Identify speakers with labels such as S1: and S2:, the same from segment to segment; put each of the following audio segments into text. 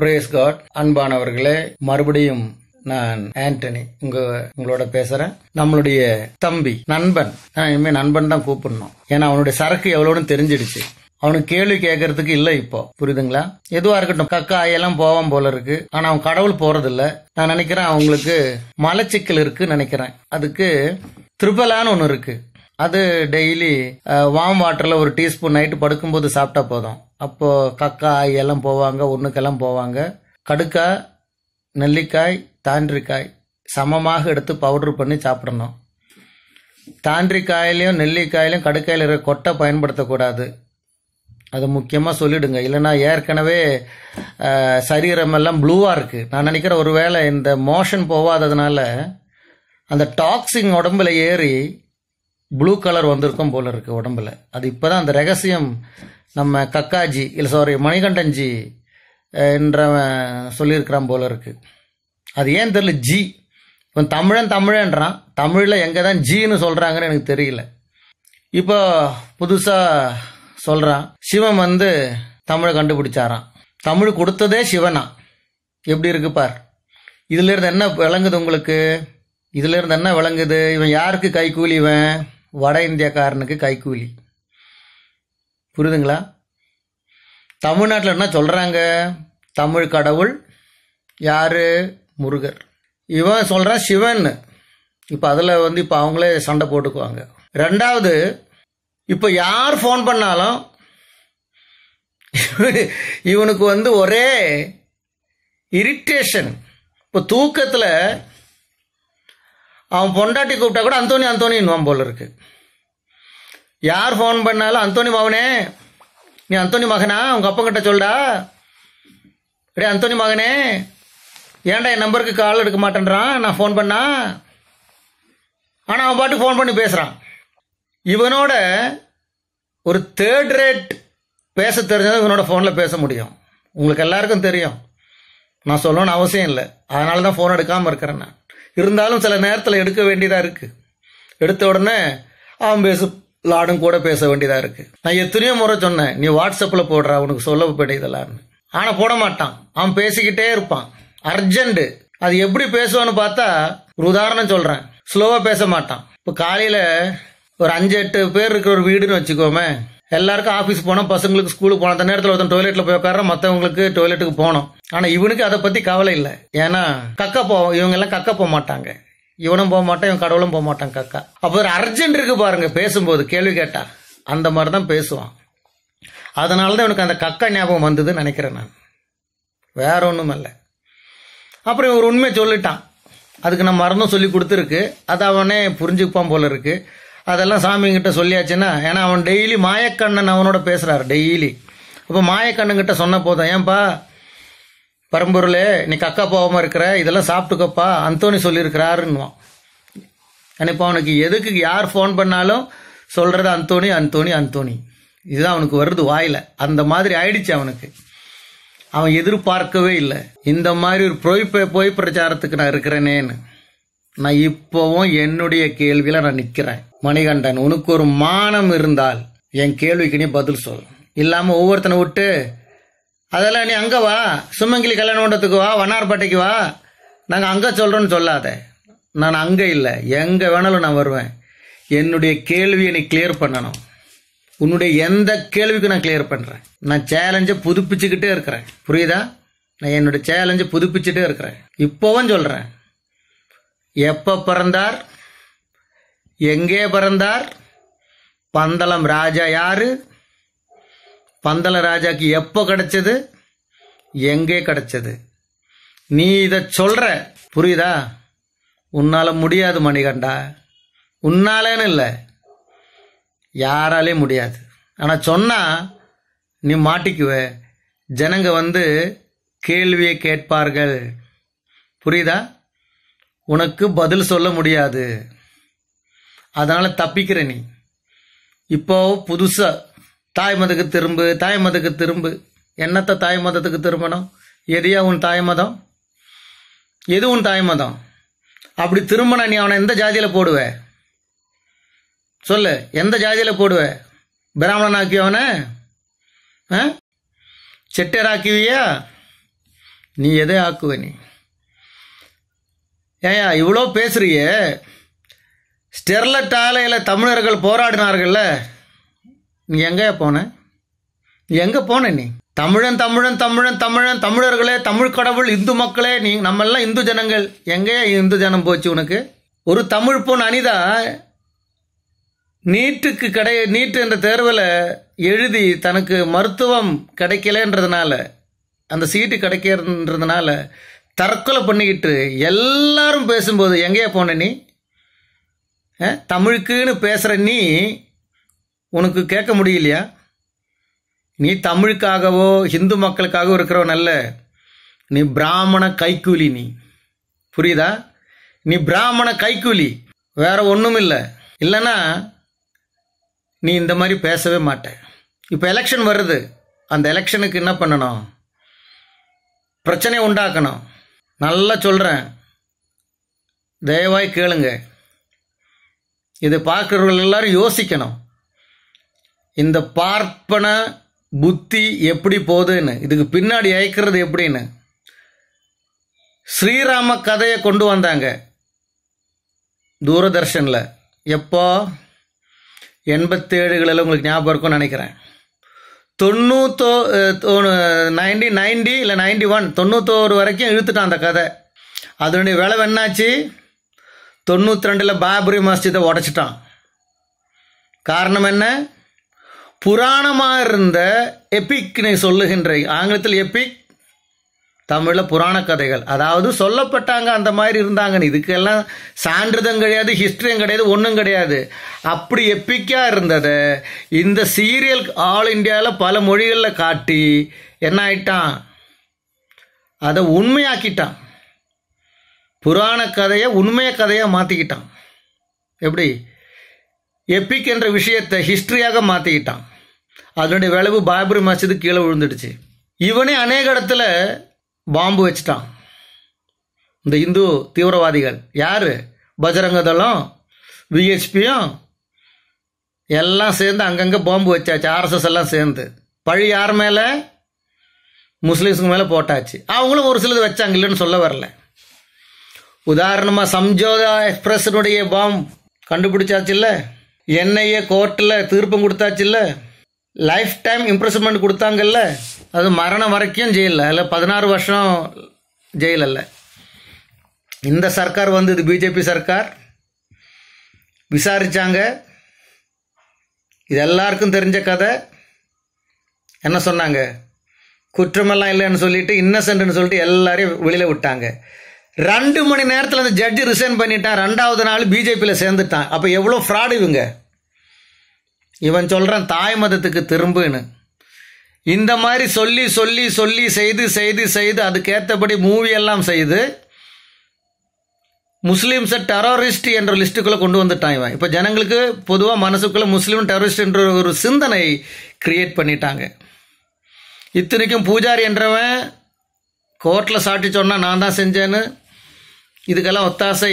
S1: brace God அன்பானவர்களே மறுபடியும் நான் ஆண்டனி உங்க உங்களோட பேசுறேன் நம்மளுடைய தம்பி நண்பன் இனிமே நண்பன் தான் கூப்பிடணும் ஏன்னா அவனுடைய சரக்கு எவ்வளோன்னு தெரிஞ்சிடுச்சு அவனுக்கு கேள்வி கேட்கறதுக்கு இல்லை இப்போ புரியுதுங்களா எதுவா இருக்கட்டும் கக்கா ஆயெல்லாம் போவான் போல இருக்கு ஆனா அவன் கடவுள் இல்ல நான் நினைக்கிறேன் அவங்களுக்கு மலச்சிக்கல் இருக்கு நினைக்கிறேன் அதுக்கு திரிபலான்னு ஒன்று இருக்கு அது டெய்லி வாம் வாட்டர்ல ஒரு டீஸ்பூன் நைட்டு படுக்கும்போது சாப்பிட்டா போதும் அப்போது கக்கா எல்லாம் போவாங்க ஒன்றுக்கெல்லாம் போவாங்க கடுக்காய் நெல்லிக்காய் தாண்டிக்காய் சமமாக எடுத்து பவுட்ரு பண்ணி சாப்பிடணும் தாண்டிக்காயிலையும் நெல்லிக்காயிலையும் கடுக்காயில் இருக்கிற கொட்டை பயன்படுத்தக்கூடாது அது முக்கியமாக சொல்லிடுங்க இல்லைனா ஏற்கனவே சரீரமெல்லாம் ப்ளூவாக இருக்குது நான் நினைக்கிறேன் ஒரு வேளை இந்த மோஷன் போகாததுனால அந்த டாக்ஸிங் உடம்புல ஏறி ப்ளூ கலர் வந்திருக்கும் போல இருக்குது உடம்புல அது இப்போ தான் அந்த ரகசியம் நம்ம கக்காஜி இல்லை சாரி மணிகண்டன்ஜி என்றவன் சொல்லியிருக்கிறான் போல இருக்குது அது ஏன் தெரியல ஜி இப்போ தமிழன் தமிழன்றான் தமிழில் எங்கே தான் ஜின்னு சொல்கிறாங்கன்னு எனக்கு தெரியல இப்போ புதுசாக சொல்கிறான் சிவன் வந்து தமிழை கண்டுபிடிச்சாரான் தமிழ் கொடுத்ததே சிவனா எப்படி இருக்கு பார் இதுலேருந்து என்ன விளங்குது உங்களுக்கு இதுலேருந்து என்ன விளங்குது இவன் யாருக்கு கைக்கூலி இவன் வட இந்தியக்காரனுக்கு கைக்கூலி புரியுதுங்களா தமிழ்நாட்டில் என்ன சொல்கிறாங்க தமிழ் கடவுள் யார் முருகர் இவன் சொல்கிறான் சிவன் இப்போ அதில் வந்து இப்போ அவங்களே சண்டை போட்டுக்குவாங்க ரெண்டாவது இப்போ யார் ஃபோன் பண்ணாலும் இவனுக்கு வந்து ஒரே இரிட்டேஷன் இப்போ தூக்கத்தில் அவன் பொண்டாட்டி கூப்பிட்டா கூட அந்தோனி அந்தோனி போல இருக்குது யார் ஃபோன் பண்ணாலும் அந்தோனி மகனே நீ அந்தோனி மகனா உங்கள் கிட்ட சொல்டா ரே அந்தோனி மகனே ஏன்டா என் நம்பருக்கு கால் எடுக்க மாட்டேன்றான் நான் ஃபோன் பண்ணா ஆனால் அவன் பாட்டுக்கு ஃபோன் பண்ணி பேசுகிறான் இவனோட ஒரு தேர்ட் ரேட் பேச தெரிஞ்சது இவனோட ஃபோனில் பேச முடியும் உங்களுக்கு எல்லாருக்கும் தெரியும் நான் சொல்லணும்னு அவசியம் இல்லை அதனால தான் ஃபோன் எடுக்காமல் இருக்கிறேன் நான் இருந்தாலும் சில நேரத்தில் எடுக்க வேண்டியதாக இருக்குது எடுத்த உடனே அவன் பேசு லாடும் கூட பேச வேண்டியதா இருக்கு நான் எத்தனையோ முறை சொன்னேன் நீ வாட்ஸ்அப்ல போடுற அவனுக்கு சொல்ல வேண்டியதெல்லாம்னு ஆனா போட மாட்டான் அவன் பேசிக்கிட்டே இருப்பான் அர்ஜென்ட் அது எப்படி பேசுவான்னு பார்த்தா ஒரு உதாரணம் சொல்றேன் ஸ்லோவா பேச மாட்டான் இப்போ காலையில ஒரு அஞ்சு எட்டு பேர் இருக்கிற ஒரு வீடுன்னு வச்சுக்கோமே எல்லாருக்கும் ஆஃபீஸ் போனோம் பசங்களுக்கு ஸ்கூலுக்கு போனோம் அந்த நேரத்தில் ஒருத்தன் டொய்லெட்டில் போய் உட்கார மற்றவங்களுக்கு டொய்லெட்டுக்கு போனோம் ஆனால் இவனுக்கு அதை பற்றி கவலை இல்லை ஏன்னா கக்க போவோம் இவங்க எல்லாம் கக்க போக மாட்டாங்க இவனும் போக மாட்டான் இவன் கடவுளும் போக மாட்டான் கக்கா அப்போ அர்ஜென்ட் இருக்கு பாருங்க பேசும்போது கேள்வி கேட்டா அந்த மாதிரி தான் பேசுவான் அதனால தான் இவனுக்கு அந்த கக்கா ஞாபகம் வந்ததுன்னு நினைக்கிறேன் நான் வேற ஒன்றும் இல்லை அப்புறம் ஒரு உண்மையை சொல்லிட்டான் அதுக்கு நான் மருந்தும் சொல்லி கொடுத்துருக்கு அது அவனே புரிஞ்சுப்பான் போல இருக்கு அதெல்லாம் சாமிங்கிட்ட சொல்லியாச்சுன்னா ஏன்னா அவன் டெய்லி மாயக்கண்ணன் அவனோட பேசுகிறாரு டெய்லி அப்போ மாயக்கண்ணன் கிட்ட சொன்ன போதும் ஏன்பா பரம்பொருளே இன்னைக்கு அக்கா போகாம இருக்கிற இதெல்லாம் சாப்பிட்டுக்கப்பா அந்தோனி சொல்லியிருக்கிறாருன்னுவான் இப்போ அவனுக்கு எதுக்கு யார் ஃபோன் பண்ணாலும் சொல்கிறது அந்தோனி அந்தோனி அந்தோனி இதுதான் அவனுக்கு வருது வாயில் அந்த மாதிரி ஆயிடுச்சு அவனுக்கு அவன் எதிர்பார்க்கவே இல்லை இந்த மாதிரி ஒரு பொய் பொய் பிரச்சாரத்துக்கு நான் இருக்கிறேனேன்னு நான் இப்போவும் என்னுடைய கேள்வியில் நான் நிற்கிறேன் மணிகண்டன் உனக்கு ஒரு மானம் இருந்தால் என் கேள்விக்கு நீ பதில் சொல் இல்லாமல் ஒவ்வொருத்தனை விட்டு அதெல்லாம் நீ அங்கே வா சுமங்கலி கல்யாணத்துக்கு வா வண்ணார்பேட்டைக்கு வா நாங்கள் அங்கே சொல்கிறோன்னு சொல்லாத நான் அங்கே இல்லை எங்கே வேணாலும் நான் வருவேன் என்னுடைய கேள்வியை நீ கிளியர் பண்ணணும் உன்னுடைய எந்த கேள்விக்கும் நான் கிளியர் பண்ணுறேன் நான் சேலஞ்சை புதுப்பிச்சுக்கிட்டே இருக்கிறேன் புரியுதா நான் என்னுடைய சேலஞ்சை புதுப்பிச்சுட்டே இருக்கிறேன் இப்போவும் சொல்கிறேன் எப்போ பிறந்தார் எங்கே பிறந்தார் பந்தளம் ராஜா யாரு பந்தல ராஜாக்கு எப்போ கிடைச்சது எங்கே கிடைச்சது நீ இதை சொல்கிற புரியுதா உன்னால் முடியாது மணிகண்டா உன்னாலேன்னு இல்லை யாராலே முடியாது ஆனால் சொன்னால் நீ மாட்டிக்குவ ஜனங்க வந்து கேள்வியை கேட்பார்கள் புரியுதா உனக்கு பதில் சொல்ல முடியாது அதனால் தப்பிக்கிற நீ இப்போ புதுசாக தாய் மதத்துக்கு திரும்பு தாய் மதத்துக்கு திரும்பு என்னத்தை தாய் மதத்துக்கு திரும்பணும் எதையா உன் தாய் மதம் எது உன் தாய் மதம் அப்படி திரும்பின நீ அவனை எந்த ஜாதியில் போடுவ சொல்லு எந்த ஜாதியில் போடுவ பிராமணன் ஆக்கியவனை செட்டர் ஆக்கிவியா நீ எதை ஆக்குவ நீ ஏயா இவ்வளோ பேசுறிய ஸ்டெர்லட் ஆலையில் தமிழர்கள் போராடினார்கள்ல நீ எங்கேயா போன நீ எங்கே போன நீ தமிழன் தமிழன் தமிழன் தமிழன் தமிழர்களே தமிழ் கடவுள் இந்து மக்களே நீ நம்ம எல்லாம் இந்து ஜனங்கள் எங்கேயா இந்து ஜனம் போச்சு உனக்கு ஒரு தமிழ் பொண்ணு அனிதா நீட்டுக்கு கிடை நீட்டு என்ற தேர்வில் எழுதி தனக்கு மருத்துவம் கிடைக்கலன்றதுனால அந்த சீட்டு கிடைக்கிறதுனால தற்கொலை பண்ணிக்கிட்டு எல்லாரும் பேசும்போது எங்கேயா போன நீ தமிழுக்குன்னு பேசுகிற நீ உனக்கு கேட்க முடியலையா நீ தமிழுக்காகவோ ஹிந்து மக்களுக்காகவோ இருக்கிறவன் அல்ல நீ பிராமண கைக்கூலி நீ புரியுதா நீ பிராமண கைக்கூலி வேற ஒன்றும் இல்லை இல்லைன்னா நீ இந்த மாதிரி பேசவே மாட்டேன் இப்போ எலெக்ஷன் வருது அந்த எலெக்ஷனுக்கு என்ன பண்ணணும் பிரச்சனையை உண்டாக்கணும் நல்லா சொல்கிறேன் தயவாய் கேளுங்க இதை பார்க்குறவர்கள் எல்லாரும் யோசிக்கணும் இந்த பார்ப்பன புத்தி எப்படி போகுதுன்னு இதுக்கு பின்னாடி அயக்கிறது எப்படின்னு ஸ்ரீராம கதையை கொண்டு வந்தாங்க தூரதர்ஷனில் எப்போ எண்பத்தேழுகளில் உங்களுக்கு ஞாபகம் இருக்கும்னு நினைக்கிறேன் தொண்ணூத்தோ நைன்டி நைன்டி இல்லை நைன்டி ஒன் தொண்ணூத்தோரு வரைக்கும் இழுத்துட்டான் அந்த கதை அதனுடைய விலை என்னாச்சு தொண்ணூற்றி ரெண்டில் பாபரி மஸ்ஜிதை உடச்சிட்டான் காரணம் என்ன புராணமாக இருந்த எபிக்னை சொல்லுகின்ற ஆங்கிலத்தில் எபிக் தமிழில் புராண கதைகள் அதாவது சொல்லப்பட்டாங்க அந்த மாதிரி இருந்தாங்கன்னு இதுக்கெல்லாம் சான்றிதம் கிடையாது ஹிஸ்டரியும் கிடையாது ஒன்றும் கிடையாது அப்படி எப்பிக்காக இருந்ததை இந்த சீரியல் ஆல் இண்டியாவில் பல மொழிகளில் காட்டி என்ன ஆயிட்டான் அதை உண்மையாக்கிட்டான் புராண கதையை உண்மைய கதையாக மாற்றிக்கிட்டான் எப்படி எப்பிக் என்ற விஷயத்தை ஹிஸ்டரியாக மாற்றிக்கிட்டான் அதனுடைய விளைவு பாபரி மசிது கீழே விழுந்துடுச்சு இவனே அநேக இடத்துல பாம்பு வச்சுட்டான் இந்த இந்து தீவிரவாதிகள் யார் பஜரங்க தளம் விஹெச்பியும் எல்லாம் சேர்ந்து அங்கங்கே பாம்பு வச்சாச்சு ஆர்எஸ்எஸ் எல்லாம் சேர்ந்து பழி யார் மேலே முஸ்லீம்ஸுக்கு மேலே போட்டாச்சு அவங்களும் ஒரு சிலது வச்சாங்க இல்லைன்னு சொல்ல வரல உதாரணமாக சம்ஜோதா எக்ஸ்பிரஸ்னுடைய பாம்பு கண்டுபிடிச்சாச்சு இல்லை என்ஐஏ கோர்ட்டில் தீர்ப்பம் கொடுத்தாச்சு இல்லை லைஃப் டைம் இம்ப்ரெஸ்மெண்ட் கொடுத்தாங்கல்ல அது மரணம் வரைக்கும் ஜெயிலில் அதில் பதினாறு வருஷம் ஜெயிலில் இந்த சர்க்கார் வந்து இது பிஜேபி சர்க்கார் விசாரித்தாங்க இது எல்லாருக்கும் தெரிஞ்ச கதை என்ன சொன்னாங்க குற்றமெல்லாம் இல்லைன்னு சொல்லிட்டு இன்னசென்ட்னு சொல்லிட்டு எல்லாரையும் வெளியில் விட்டாங்க ரெண்டு மணி நேரத்தில் அந்த ஜட்ஜி ரிசைன் பண்ணிட்டான் ரெண்டாவது நாள் பிஜேபியில் சேர்ந்துட்டான் அப்போ எவ்வளோ ஃப்ராடு இவங்க இவன் சொல்கிறான் தாய் மதத்துக்கு திரும்புன்னு இந்த மாதிரி சொல்லி சொல்லி சொல்லி செய்து செய்து செய்து அதுக்கேற்றபடி மூவி எல்லாம் செய்து முஸ்லீம்ஸை டெரரிஸ்ட் என்ற லிஸ்ட்டுக்குள்ளே கொண்டு வந்துட்டான் இவன் இப்போ ஜனங்களுக்கு பொதுவாக மனசுக்குள்ளே முஸ்லீம் டெரரிஸ்ட் என்ற ஒரு சிந்தனை கிரியேட் பண்ணிட்டாங்க இத்தனைக்கும் பூஜாரி என்றவன் கோர்ட்டில் சாட்டி சொன்னால் நான் தான் செஞ்சேன்னு இதுக்கெல்லாம் ஒத்தாசை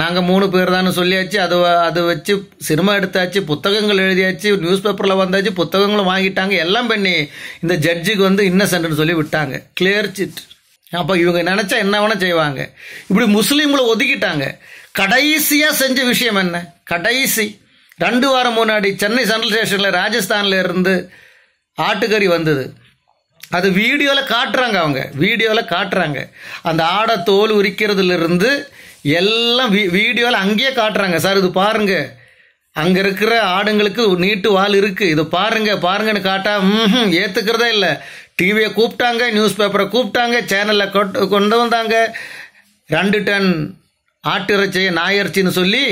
S1: நாங்கள் மூணு பேர் தான் சொல்லியாச்சு அது அது வச்சு சினிமா எடுத்தாச்சு புத்தகங்கள் எழுதியாச்சு நியூஸ் பேப்பரில் வந்தாச்சு புத்தகங்களும் வாங்கிட்டாங்க எல்லாம் பண்ணி இந்த ஜட்ஜுக்கு வந்து இன்னசென்ட்னு சொல்லி விட்டாங்க கிளியர் சிட் அப்போ இவங்க நினச்சா என்ன வேணால் செய்வாங்க இப்படி முஸ்லீம்களை ஒதுக்கிட்டாங்க கடைசியாக செஞ்ச விஷயம் என்ன கடைசி ரெண்டு வாரம் முன்னாடி சென்னை சென்ட்ரல் ஸ்டேஷனில் ராஜஸ்தானில் இருந்து ஆட்டுக்கறி வந்தது அது வீடியோவில் காட்டுறாங்க அவங்க வீடியோவில் காட்டுறாங்க அந்த ஆடை தோல் உரிக்கிறதுலேருந்து எல்லாம் வீ வீடியோவில் அங்கேயே காட்டுறாங்க சார் இது பாருங்க அங்கே இருக்கிற ஆடுங்களுக்கு நீட்டு வால் இருக்குது இது பாருங்க பாருங்கன்னு காட்டா ம் ஏற்றுக்கிறதே இல்லை டிவியை கூப்பிட்டாங்க நியூஸ் பேப்பரை கூப்பிட்டாங்க சேனலில் கொண்டு வந்தாங்க ரெண்டு டன் ஆட்டிறைச்சியை நாயிறச்சின்னு சொல்லி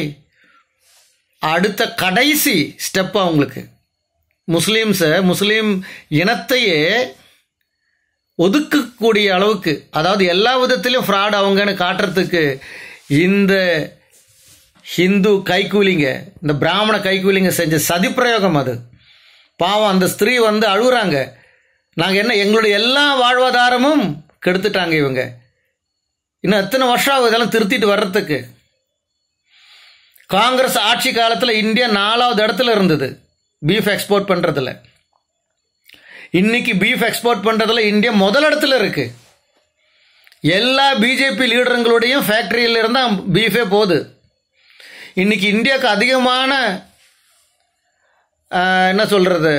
S1: அடுத்த கடைசி ஸ்டெப் அவங்களுக்கு முஸ்லீம்ஸை முஸ்லீம் இனத்தையே ஒதுக்கக்கூடிய அளவுக்கு அதாவது எல்லா விதத்திலையும் ஃப்ராட் அவங்கன்னு காட்டுறதுக்கு இந்த ஹிந்து கைகூலிங்க இந்த பிராமண கைகூலிங்க செஞ்ச சதிப்பிரயோகம் அது பாவம் அந்த ஸ்திரீ வந்து அழுகுறாங்க நாங்கள் என்ன எங்களுடைய எல்லா வாழ்வாதாரமும் கெடுத்துட்டாங்க இவங்க இன்னும் எத்தனை வருஷம் ஆகும் இதெல்லாம் திருத்திட்டு வர்றதுக்கு காங்கிரஸ் ஆட்சி காலத்தில் இந்தியா நாலாவது இடத்துல இருந்தது பீஃப் எக்ஸ்போர்ட் பண்ணுறதுல இன்னைக்கு பீஃப் எக்ஸ்போர்ட் பண்ணுறதுல இந்தியா முதல் இடத்துல இருக்குது எல்லா பிஜேபி லீடருங்களுடையும் ஃபேக்டரியில் இருந்தால் பீஃபே போகுது இன்றைக்கி இந்தியாவுக்கு அதிகமான என்ன சொல்கிறது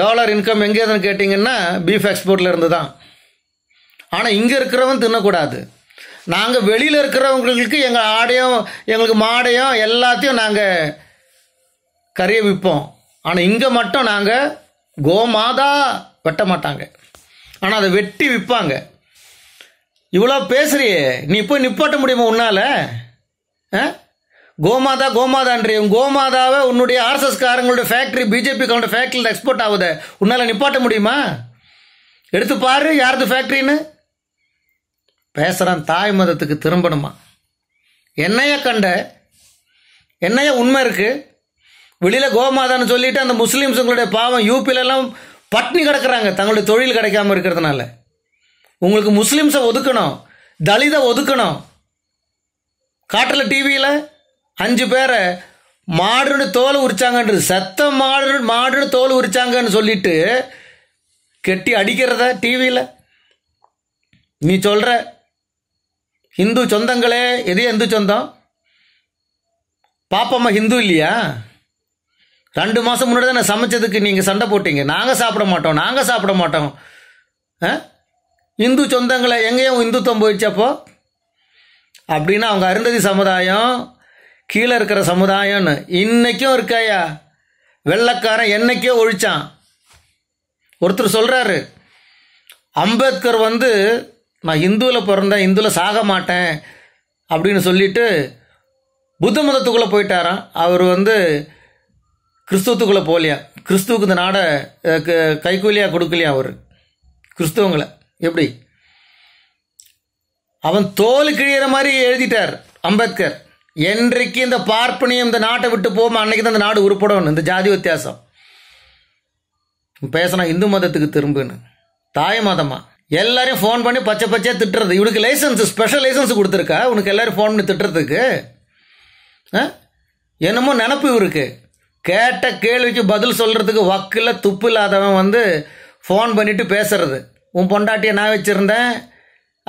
S1: டாலர் இன்கம் எங்கே எதுன்னு கேட்டிங்கன்னா பீஃப் எக்ஸ்போர்ட்டில் இருந்து தான் ஆனால் இங்கே இருக்கிறவன் தின்னக்கூடாது நாங்கள் வெளியில் இருக்கிறவங்களுக்கு எங்கள் ஆடையும் எங்களுக்கு மாடையும் எல்லாத்தையும் நாங்கள் கறிய விற்போம் ஆனால் இங்கே மட்டும் நாங்கள் கோமாதா வெட்ட மாட்டாங்க ஆனால் அதை வெட்டி விற்பாங்க இவ்வளோ பேசுறியே நீ போய் நிப்பாட்ட முடியுமா உன்னால கோமாதா கோமாதான்றி கோமாதாவை உன்னுடைய காரங்களுடைய ஃபேக்ட்ரி பிஜேபி காரோட ஃபேக்ட்ரியில் எக்ஸ்போர்ட் ஆகுது உன்னால் நிப்பாட்ட முடியுமா எடுத்து பாரு யாரது ஃபேக்ட்ரின்னு பேசுகிறான் தாய் மதத்துக்கு திரும்பணுமா என்னைய கண்ட என்னைய உண்மை இருக்குது வெளியில் கோமாதான்னு சொல்லிட்டு அந்த முஸ்லீம்ஸுங்களுடைய பாவம் யூபிலெல்லாம் பட்னி கிடக்குறாங்க தங்களுடைய தொழில் கிடைக்காம இருக்கிறதுனால உங்களுக்கு முஸ்லீம்ஸை ஒதுக்கணும் தலிதை ஒதுக்கணும் காட்டில் டிவியில் அஞ்சு பேரை மாடுன்னு தோல் உரிச்சாங்கன்ற சத்த மாடு மாடுன்னு தோல் உரிச்சாங்கன்னு சொல்லிட்டு கெட்டி அடிக்கிறத டிவியில் நீ சொல்கிற இந்து சொந்தங்களே எது எந்த சொந்தம் பாப்பம்மா ஹிந்து இல்லையா ரெண்டு மாதம் முன்னாடி தான் நான் சமைச்சதுக்கு நீங்கள் சண்டை போட்டீங்க நாங்கள் சாப்பிட மாட்டோம் நாங்கள் சாப்பிட மாட்டோம் ஆ இந்து சொந்தங்களை எங்கேயும் இந்துத்துவம் போயிடுச்சப்போ அப்படின்னா அவங்க அருந்ததி சமுதாயம் கீழே இருக்கிற சமுதாயம்னு இன்னைக்கும் இருக்காயா வெள்ளக்காரன் என்னைக்கோ ஒழிச்சான் ஒருத்தர் சொல்கிறாரு அம்பேத்கர் வந்து நான் இந்துவில் பிறந்தேன் இந்துவில் சாக மாட்டேன் அப்படின்னு சொல்லிட்டு புத்த மதத்துக்குள்ளே போயிட்டாராம் அவர் வந்து கிறிஸ்துவத்துக்குள்ளே போகலையா கிறிஸ்துவுக்கு இந்த நாடை கைக்கூலியாக கொடுக்கலையா அவர் கிறிஸ்துவங்களை எப்படி அவன் தோல் கிழியற மாதிரி எழுதிட்டார் அம்பேத்கர் என்றைக்கு இந்த பார்ப்பனியம் இந்த நாட்டை விட்டு போமா அன்னைக்கு தான் இந்த நாடு உருப்படணும் இந்த ஜாதி வித்தியாசம் பேசணும் இந்து மதத்துக்கு திரும்புன்னு தாய் மதமா எல்லாரையும் ஃபோன் பண்ணி பச்சை பச்சையாக திட்டுறது இவனுக்கு லைசன்ஸ் ஸ்பெஷல் லைசன்ஸ் கொடுத்துருக்கா உனக்கு எல்லாரும் ஃபோன் பண்ணி திட்டுறதுக்கு என்னமோ நினப்பு இவருக்கு கேட்ட கேள்விக்கு பதில் சொல்கிறதுக்கு வக்கில் துப்பு இல்லாதவன் வந்து ஃபோன் பண்ணிவிட்டு பேசுறது உன் பொண்டாட்டியை நான் வச்சுருந்தேன்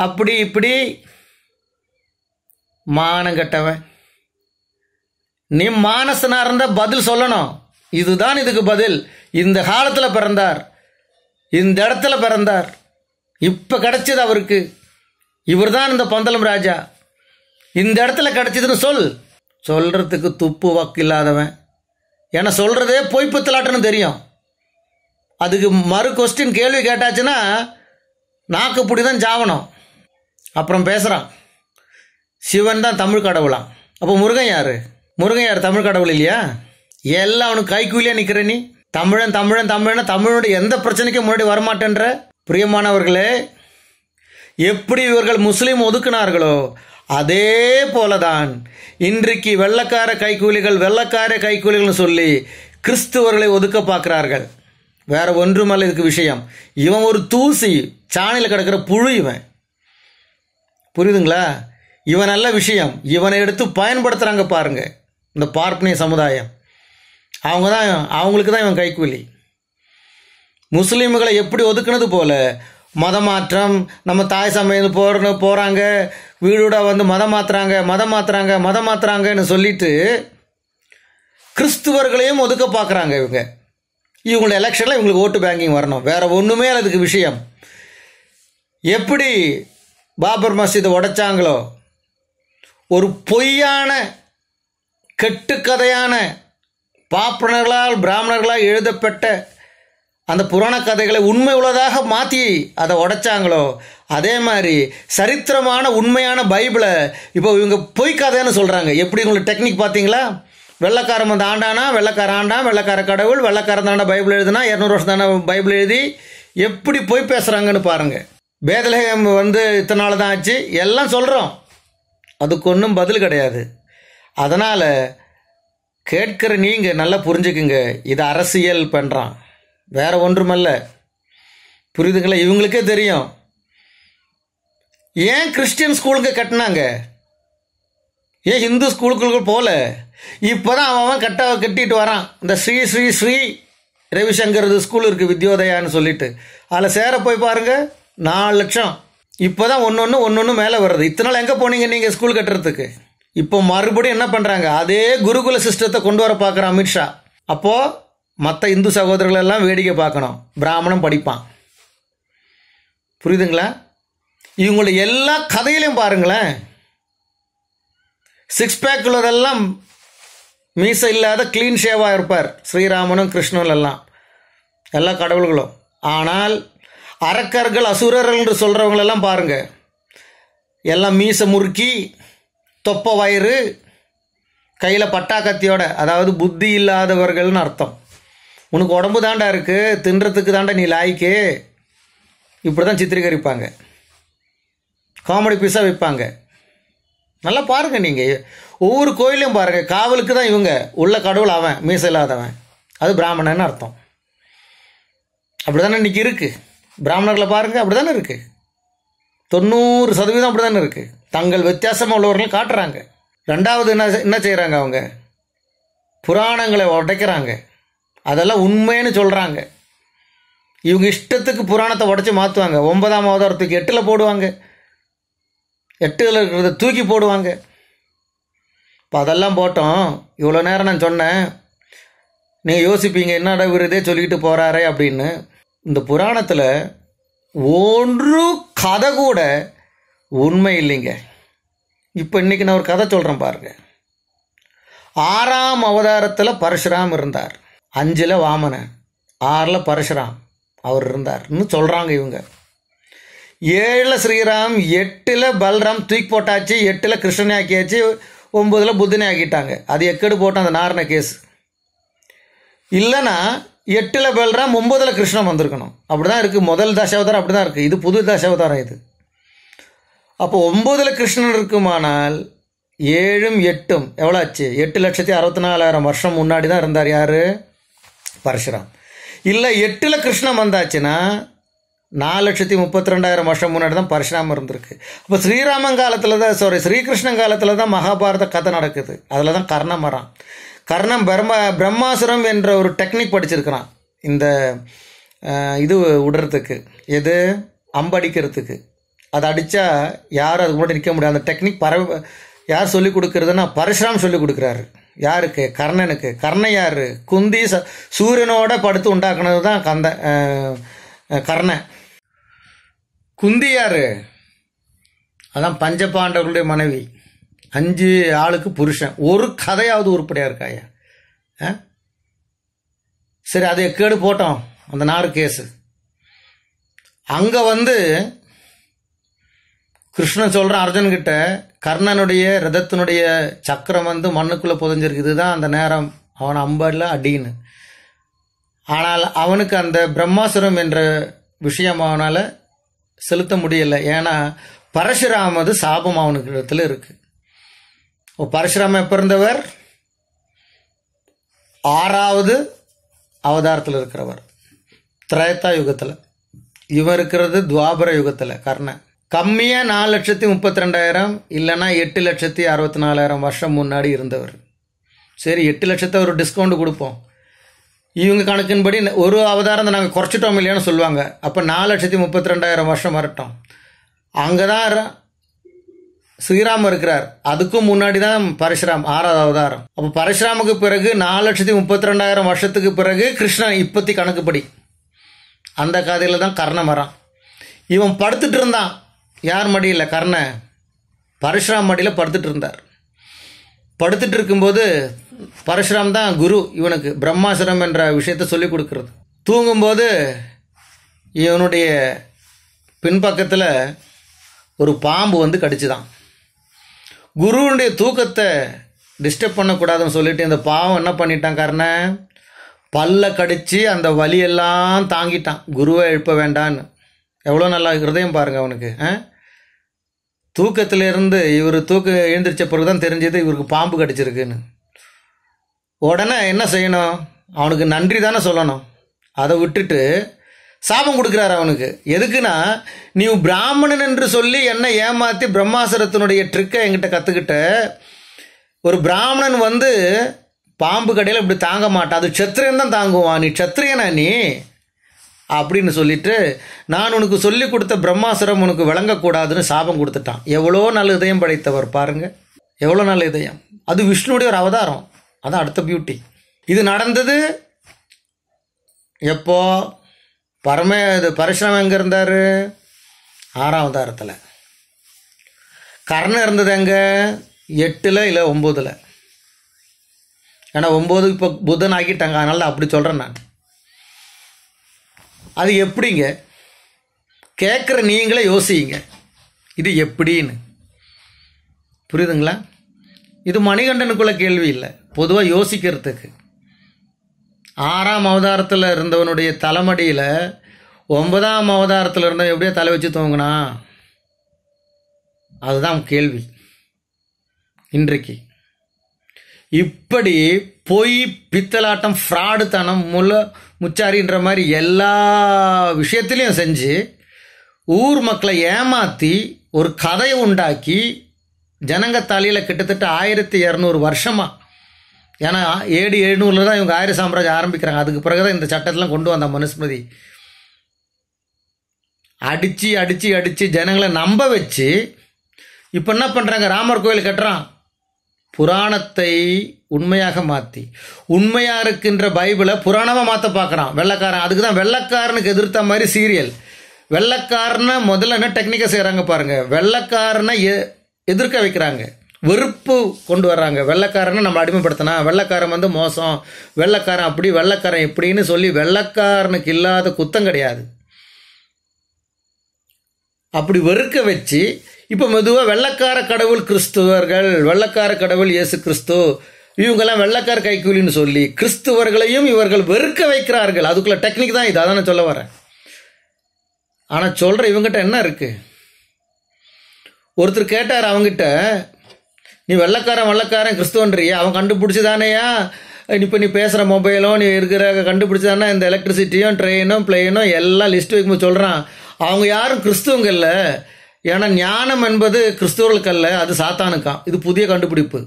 S1: அப்படி இப்படி மானம் கட்டவன் நீ மானசனாக இருந்தால் பதில் சொல்லணும் இதுதான் இதுக்கு பதில் இந்த காலத்தில் பிறந்தார் இந்த இடத்துல பிறந்தார் இப்போ கிடச்சது அவருக்கு இவர் தான் இந்த பந்தலம் ராஜா இந்த இடத்துல கிடச்சிதுன்னு சொல் சொல்கிறதுக்கு துப்பு வாக்கு இல்லாதவன் ஏன்னா சொல்கிறதே பொய்ப்புத்தலாட்டன்னு தெரியும் அதுக்கு மறு கொஸ்டின் கேள்வி கேட்டாச்சுன்னா நாக்குப்பிடி தான் ஜாவனம் அப்புறம் பேசுகிறான் சிவன் தான் தமிழ் கடவுளாம் அப்போ முருகன் யார் முருகன் யார் தமிழ் கடவுள் இல்லையா எல்லாம் அவனுக்கு கைக்கூலியாக நிற்கிற நீ தமிழன் தமிழன் தமிழன் தமிழனுடைய எந்த பிரச்சனைக்கும் முன்னாடி வரமாட்டேன்ற பிரியமானவர்களே எப்படி இவர்கள் முஸ்லீம் ஒதுக்கினார்களோ அதே போலதான் இன்றைக்கு வெள்ளக்கார கைக்கூலிகள் வெள்ளக்கார கைக்கூலிகள்னு சொல்லி கிறிஸ்துவர்களை ஒதுக்க பார்க்கிறார்கள் வேற ஒன்றுமல்ல இதுக்கு விஷயம் இவன் ஒரு தூசி சாணியில் கிடக்கிற புழு இவன் புரியுதுங்களா இவன் நல்ல விஷயம் இவனை எடுத்து பயன்படுத்துகிறாங்க பாருங்க இந்த பார்ப்பனிய சமுதாயம் அவங்க தான் அவங்களுக்கு தான் இவன் கைக்கூலி முஸ்லீம்களை எப்படி ஒதுக்குனது போல மதமாற்றம் நம்ம தாய் சமையல் போகிற போகிறாங்க வீடோட வந்து மதம் மாற்றுறாங்க மதம் மாற்றுறாங்க மதம் மாற்றுறாங்கன்னு சொல்லிட்டு கிறிஸ்துவர்களையும் ஒதுக்க பார்க்குறாங்க இவங்க இவங்களோட எலெக்ஷனில் இவங்களுக்கு ஓட்டு பேங்கிங் வரணும் வேறு ஒன்றுமே அதுக்கு விஷயம் எப்படி பாபர் மஸ்ஜிதை உடைச்சாங்களோ ஒரு பொய்யான கெட்டுக்கதையான பாப்பனர்களால் பிராமணர்களால் எழுதப்பட்ட அந்த புராண கதைகளை உண்மை உள்ளதாக மாற்றி அதை உடைச்சாங்களோ அதே மாதிரி சரித்திரமான உண்மையான பைபிளை இப்போ இவங்க பொய் கதைன்னு சொல்கிறாங்க எப்படி உங்களுக்கு டெக்னிக் பார்த்தீங்களா வெள்ளக்காரன் வந்து ஆண்டானா வெள்ளக்காரன் ஆண்டான் வெள்ளக்கார கடவுள் வெள்ளக்காரன் தாண்டா பைபிள் எழுதுனா இரநூறு வருஷம் தானே பைபிள் எழுதி எப்படி போய் பேசுகிறாங்கன்னு பாருங்கள் பேதலகம் வந்து இத்தனை நாள் தான் ஆச்சு எல்லாம் சொல்கிறோம் அதுக்கு ஒன்றும் பதில் கிடையாது அதனால் கேட்குற நீங்கள் நல்லா புரிஞ்சுக்குங்க இது அரசியல் பண்ணுறான் வேறு ஒன்றுமல்ல புரியுதுங்களா இவங்களுக்கே தெரியும் ஏன் கிறிஸ்டியன் ஸ்கூலுக்கு கட்டினாங்க ஏன் ஹிந்து ஸ்கூலுக்குள் போகல இப்போ தான் அவன் கட்ட கட்டிட்டு வரான் இந்த ஸ்ரீ ஸ்ரீ ஸ்ரீ ரவிசங்கர் ஸ்கூல் இருக்குது வித்யோதயான்னு சொல்லிட்டு அதில் சேர போய் பாருங்கள் நாலு லட்சம் இப்போ தான் ஒன்று ஒன்று ஒன்று ஒன்று மேலே வருது இத்தனை நாள் எங்கே போனீங்க நீங்கள் ஸ்கூல் கட்டுறதுக்கு இப்போ மறுபடியும் என்ன பண்ணுறாங்க அதே குருகுல சிஸ்டத்தை கொண்டு வர பார்க்குறான் அமித்ஷா அப்போது மற்ற இந்து சகோதரர்கள் எல்லாம் வேடிக்கை பார்க்கணும் பிராமணம் படிப்பான் புரியுதுங்களா இவங்களுடைய எல்லா கதையிலையும் பாருங்களேன் சிக்ஸ் பேக் உள்ளதெல்லாம் மீசை இல்லாத க்ளீன் ஷேவாக இருப்பார் ஸ்ரீராமனும் கிருஷ்ணனும் எல்லாம் எல்லா கடவுள்களும் ஆனால் அரக்கர்கள் அசுரர்கள் என்று சொல்கிறவங்களெல்லாம் பாருங்கள் எல்லாம் மீசை முறுக்கி தொப்ப வயிறு கையில் பட்டாக்கத்தியோட அதாவது புத்தி இல்லாதவர்கள்னு அர்த்தம் உனக்கு உடம்பு தாண்டா இருக்குது தின்றத்துக்கு தாண்டா நீ லாய்க்கு இப்படி தான் சித்திரீகரிப்பாங்க காமெடி பீஸாக விற்பாங்க நல்லா பாருங்கள் நீங்கள் ஒவ்வொரு கோயிலையும் பாருங்கள் காவலுக்கு தான் இவங்க உள்ள கடவுள் அவன் மீச இல்லாதவன் அது பிராமணன்னு அர்த்தம் அப்படி தானே இருக்கு இருக்குது பிராமணர்களை பாருங்கள் அப்படி தானே இருக்குது தொண்ணூறு சதவீதம் அப்படி தானே இருக்குது தங்கள் வித்தியாசமாக உள்ளவர்கள் காட்டுறாங்க ரெண்டாவது என்ன என்ன செய்கிறாங்க அவங்க புராணங்களை உடைக்கிறாங்க அதெல்லாம் உண்மைன்னு சொல்கிறாங்க இவங்க இஷ்டத்துக்கு புராணத்தை உடச்சி மாற்றுவாங்க ஒன்பதாம் அவதாரத்துக்கு எட்டில் போடுவாங்க எட்டில் இருக்கிறத தூக்கி போடுவாங்க இப்போ அதெல்லாம் போட்டோம் இவ்வளோ நேரம் நான் சொன்னேன் நீங்கள் யோசிப்பீங்க என்னடா விருதே சொல்லிக்கிட்டு போகிறாரே அப்படின்னு இந்த புராணத்தில் ஒன்று கதை கூட உண்மை இல்லைங்க இப்போ இன்றைக்கி நான் ஒரு கதை சொல்கிறேன் பாருங்க ஆறாம் அவதாரத்தில் பரஷுராம் இருந்தார் அஞ்சில் வாமனன் ஆறில் பரஷுராம் அவர் இருந்தார்னு சொல்கிறாங்க இவங்க ஏழில் ஸ்ரீராம் எட்டில் பல்ராம் தூக்கி போட்டாச்சு எட்டில் கிருஷ்ணனை ஆக்கியாச்சு ஒம்பதில் புத்தனை ஆக்கிட்டாங்க அது எக்கெடு போட்டோம் அந்த நாரண கேஸ் இல்லைன்னா எட்டில் பல்ராம் ஒம்பதில் கிருஷ்ணன் வந்திருக்கணும் அப்படி தான் இருக்குது முதல் தசாவதாரம் அப்படி தான் இருக்குது இது புது தசாவதாரம் இது அப்போ ஒம்பதில் கிருஷ்ணன் இருக்குமானால் ஏழும் எட்டும் எவ்வளோ ஆச்சு எட்டு லட்சத்தி அறுபத்தி நாலாயிரம் வருஷம் முன்னாடி தான் இருந்தார் யார் பரஷுராம் இல்லை எட்டில் கிருஷ்ணன் வந்தாச்சுன்னா நாலு லட்சத்தி முப்பத்தி ரெண்டாயிரம் வருஷம் முன்னாடி தான் பரஷுராமம் இருந்திருக்கு அப்போ ஸ்ரீராமன் காலத்தில் தான் சாரி ஸ்ரீகிருஷ்ணன் காலத்தில் தான் மகாபாரத கதை நடக்குது அதில் தான் கர்ணம் வரான் கர்ணம் பிரம்ம பிரம்மாசுரம் என்ற ஒரு டெக்னிக் படிச்சிருக்கிறான் இந்த இது விடுறதுக்கு எது அம்படிக்கிறதுக்கு அதை அடித்தா யாரும் அது கூட நிற்க முடியாது அந்த டெக்னிக் பர யார் சொல்லிக் கொடுக்குறதுன்னா பரசுராம் சொல்லி கொடுக்குறாரு யாருக்கு கர்ணனுக்கு கர்ண யார் குந்தி ச சூரியனோட படுத்து உண்டாக்குனது தான் கந்த கர்ணன் குந்தியார் அதான் பஞ்சபாண்டவர்களுடைய மனைவி அஞ்சு ஆளுக்கு புருஷன் ஒரு கதையாவது உருப்படியாக இருக்காயா சரி அதை கேடு போட்டோம் அந்த நாறு கேஸு அங்கே வந்து கிருஷ்ணன் சொல்கிறான் அர்ஜுன்கிட்ட கர்ணனுடைய ரதத்தினுடைய சக்கரம் வந்து மண்ணுக்குள்ளே புதஞ்சிருக்கு இதுதான் அந்த நேரம் அவன் அம்பாடில் அடின்னு ஆனால் அவனுக்கு அந்த பிரம்மாசுரம் என்ற விஷயம் செலுத்த முடியலை ஏன்னா பரசுராமது சாபம் அவனுக்கு இடத்துல இருக்கு ஓ பரசுராம பிறந்தவர் ஆறாவது அவதாரத்தில் இருக்கிறவர் திரேதா யுகத்தில் இவர் இருக்கிறது துவாபர யுகத்தில் கர்ணன் கம்மியாக நாலு லட்சத்தி முப்பத்தி ரெண்டாயிரம் இல்லைன்னா எட்டு லட்சத்தி அறுபத்தி நாலாயிரம் வருஷம் முன்னாடி இருந்தவர் சரி எட்டு லட்சத்தை ஒரு டிஸ்கவுண்ட் கொடுப்போம் இவங்க கணக்கின்படி ஒரு அவதாரம் நாங்கள் குறைச்சிட்டோம் இல்லையான்னு சொல்லுவாங்க அப்போ நாலு லட்சத்தி முப்பத்தி ரெண்டாயிரம் வருஷம் வரட்டும் அங்கே தான் ஸ்ரீராம் இருக்கிறார் அதுக்கும் முன்னாடி தான் பரஷுராம் ஆறாவது அவதாரம் அப்போ பரஷுராமுக்கு பிறகு நாலு லட்சத்தி முப்பத்தி ரெண்டாயிரம் வருஷத்துக்கு பிறகு கிருஷ்ணன் இப்பத்தி கணக்குப்படி அந்த கதையில் தான் கர்ணம் வரான் இவன் படுத்துட்டு இருந்தான் யார் மடியில் கர்ணன் பரஷுராம் மடியில் படுத்துட்டு இருந்தார் படுத்துட்டு இருக்கும்போது பரஷுராம் தான் குரு இவனுக்கு பிரம்மாசுரம் என்ற விஷயத்தை சொல்லிக் கொடுக்கறது தூங்கும்போது இவனுடைய பின்பக்கத்தில் ஒரு பாம்பு வந்து கடிச்சுதான் குருவனுடைய தூக்கத்தை டிஸ்டர்ப் பண்ணக்கூடாதுன்னு சொல்லிட்டு இந்த பாவம் என்ன பண்ணிட்டான் காரண பல்ல கடித்து அந்த வலியெல்லாம் தாங்கிட்டான் குருவை எழுப்ப வேண்டான்னு எவ்வளோ நல்லா ஹிருதயம் பாருங்கள் அவனுக்கு தூக்கத்திலிருந்து இவர் தூக்க எழுந்திரிச்ச பிறகு தான் தெரிஞ்சது இவருக்கு பாம்பு கடிச்சிருக்குன்னு உடனே என்ன செய்யணும் அவனுக்கு நன்றி தானே சொல்லணும் அதை விட்டுட்டு சாபம் கொடுக்குறாரு அவனுக்கு எதுக்குன்னா நீ பிராமணன் என்று சொல்லி என்னை ஏமாற்றி பிரம்மாசுரத்தினுடைய ட்ரிக்கை என்கிட்ட கற்றுக்கிட்ட ஒரு பிராமணன் வந்து பாம்பு கடையில் இப்படி தாங்க மாட்டான் அது சத்திரியன் தான் தாங்குவான் நீ சத்திரியனா நீ அப்படின்னு சொல்லிட்டு நான் உனக்கு சொல்லி கொடுத்த பிரம்மாசுரம் உனக்கு விளங்கக்கூடாதுன்னு சாபம் கொடுத்துட்டான் எவ்வளோ நல்ல இதயம் படைத்தவர் பாருங்கள் எவ்வளோ நல்ல இதயம் அது விஷ்ணுடைய ஒரு அவதாரம் அதான் அடுத்த பியூட்டி இது நடந்தது எப்போ பரம இது பரிசுரம் எங்கே இருந்தார் ஆறாம் அவதாரத்தில் கர்ணன் இருந்தது எங்கே எட்டில் இல்லை ஒம்போதில் ஏன்னா ஒம்பது இப்போ புதன் ஆக்கிட்டாங்க அதனால் அப்படி சொல்கிறேன் நான் அது எப்படிங்க கேட்குற நீங்களே யோசிங்க இது எப்படின்னு புரியுதுங்களா இது மணிகண்டனுக்குள்ள கேள்வி இல்லை பொதுவாக யோசிக்கிறதுக்கு ஆறாம் அவதாரத்தில் இருந்தவனுடைய தலைமடியில் ஒன்பதாம் அவதாரத்தில் இருந்தவன் எப்படியோ தலை வச்சு தூங்கினா அதுதான் கேள்வி இன்றைக்கு இப்படி பொய் பித்தலாட்டம் ஃப்ராடு தனம் முல்ல முச்சாரின்ற மாதிரி எல்லா விஷயத்துலையும் செஞ்சு ஊர் மக்களை ஏமாற்றி ஒரு கதையை உண்டாக்கி ஜனங்க தலையில் கிட்டத்தட்ட ஆயிரத்தி இரநூறு வருஷமாக ஏன்னா ஏடு எழுநூறில் தான் இவங்க ஆயிர சாம்ராஜ்யம் ஆரம்பிக்கிறாங்க அதுக்கு பிறகு தான் இந்த சட்டத்தெலாம் கொண்டு வந்த மனுஸ்மிருதி அடித்து அடித்து அடித்து ஜனங்களை நம்ப வச்சு இப்போ என்ன பண்ணுறாங்க ராமர் கோயில் கட்டுறான் புராணத்தை உண்மையாக மாற்றி உண்மையாக இருக்கின்ற பைபிளை புராணமாக மாற்ற பார்க்குறான் வெள்ளக்காரன் அதுக்கு தான் வெள்ளக்காரனுக்கு எதிர்த்த மாதிரி சீரியல் வெள்ளக்காரனை முதல்ல என்ன டெக்னிக்கை செய்கிறாங்க பாருங்கள் வெள்ளக்காரனை எதிர்க்க வைக்கிறாங்க வெறுப்பு கொண்டு வர்றாங்க வெள்ளக்காரனை நம்ம அடிமைப்படுத்தினா வெள்ளக்காரன் வந்து மோசம் வெள்ளக்காரன் அப்படி வெள்ளக்காரன் இப்படின்னு சொல்லி வெள்ளக்காரனுக்கு இல்லாத குத்தம் கிடையாது அப்படி வெறுக்க வச்சு இப்போ மெதுவாக வெள்ளக்கார கடவுள் கிறிஸ்துவர்கள் வெள்ளக்கார கடவுள் இயேசு கிறிஸ்து இவங்கெல்லாம் வெள்ளக்கார கைக்கூலின்னு சொல்லி கிறிஸ்துவர்களையும் இவர்கள் வெறுக்க வைக்கிறார்கள் அதுக்குள்ள டெக்னிக் தான் இது அதான் சொல்ல வரேன் ஆனால் சொல்கிற இவங்ககிட்ட என்ன இருக்குது ஒருத்தர் கேட்டார் அவங்ககிட்ட நீ வெள்ளக்காரன் வெள்ளக்காரன் கிறிஸ்துவன்றியா அவன் கண்டுபிடிச்சதானேயா இப்போ நீ பேசுகிற மொபைலும் நீ இருக்கிற கண்டுபிடிச்சதானே இந்த எலக்ட்ரிசிட்டியும் ட்ரெயினும் பிளெயினும் எல்லாம் லிஸ்ட் வைக்கும்போது சொல்கிறான் அவங்க யாரும் கிறிஸ்துவங்க இல்லை ஏன்னா ஞானம் என்பது கிறிஸ்துவர்களுக்கு அல்ல அது சாத்தானுக்கான் இது புதிய கண்டுபிடிப்பு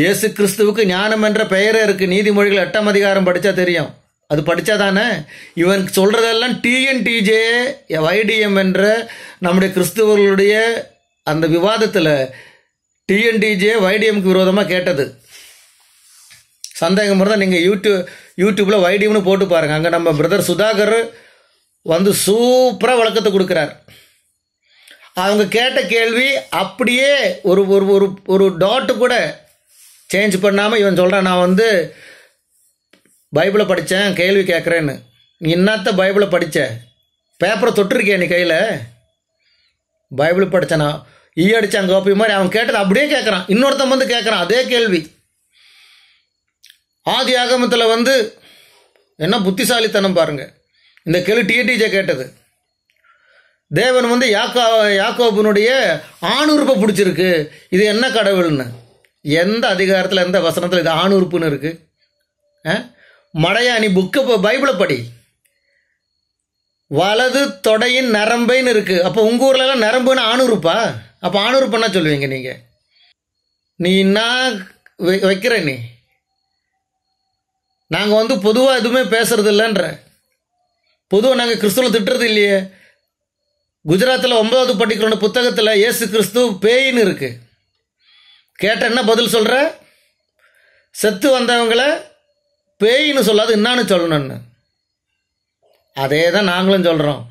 S1: இயேசு கிறிஸ்துவுக்கு ஞானம் என்ற பெயரே இருக்குது நீதிமொழிகள் எட்டாம் அதிகாரம் படித்தா தெரியும் அது படித்தா தானே இவன் சொல்கிறதெல்லாம் டிஎன்டிஜே வைடிஎம் என்ற நம்முடைய கிறிஸ்துவர்களுடைய அந்த விவாதத்தில் டிஎன்டிஜே வைடிஎம்க்கு விரோதமாக கேட்டது சந்தேகம் இருந்தால் நீங்கள் யூடியூப் யூடியூப்பில் வைடிஎம்னு போட்டு பாருங்கள் அங்கே நம்ம பிரதர் சுதாகர் வந்து சூப்பராக வழக்கத்தை கொடுக்குறார் அவங்க கேட்ட கேள்வி அப்படியே ஒரு ஒரு ஒரு டாட்டு கூட சேஞ்ச் பண்ணாமல் இவன் சொல்கிறான் நான் வந்து பைபிளை படித்தேன் கேள்வி கேட்குறேன்னு நீ என்னத்த பைபிளை படித்த பேப்பரை தொட்டிருக்கேன் நீ கையில் பைபிள் படித்தனா ஈ அடித்தான் கோப்பி மாதிரி அவன் கேட்டது அப்படியே கேட்குறான் இன்னொருத்தன் வந்து கேட்குறான் அதே கேள்வி ஆதி ஆகமத்தில் வந்து என்ன புத்திசாலித்தனம் பாருங்கள் இந்த கேள்வி டிஏடிஜே கேட்டது தேவன் வந்து யாக்கோ யாக்கோபனுடைய ஆணுறுப்பை பிடிச்சிருக்கு இது என்ன கடவுள்னு எந்த அதிகாரத்தில் எந்த வசனத்தில் இது ஆணுறுப்புன்னு இருக்குது மடையா நீ புக்கை இப்போ பைபிளை படி வலது தொடையின் நரம்பைன்னு இருக்குது அப்போ உங்கள் ஊர்லலாம் நரம்புன்னு ஆணுறுப்பா அப்போ ஆணுறுப்பண்ணா சொல்லுவீங்க நீங்கள் நீ என்ன வைக்கிற நீ நாங்கள் வந்து பொதுவாக எதுவுமே பேசுறது இல்லைன்ற பொதுவாக நாங்கள் கிறிஸ்துவில் திட்டுறது இல்லையே குஜராத்தில் ஒன்பதாவது படிக்கிற புத்தகத்தில் ஏசு கிறிஸ்து பேயின்னு இருக்குது கேட்ட என்ன பதில் சொல்கிற செத்து வந்தவங்களை பேயின்னு சொல்லாது என்னான்னு சொல்லணும்னு அதே தான் நாங்களும் சொல்கிறோம்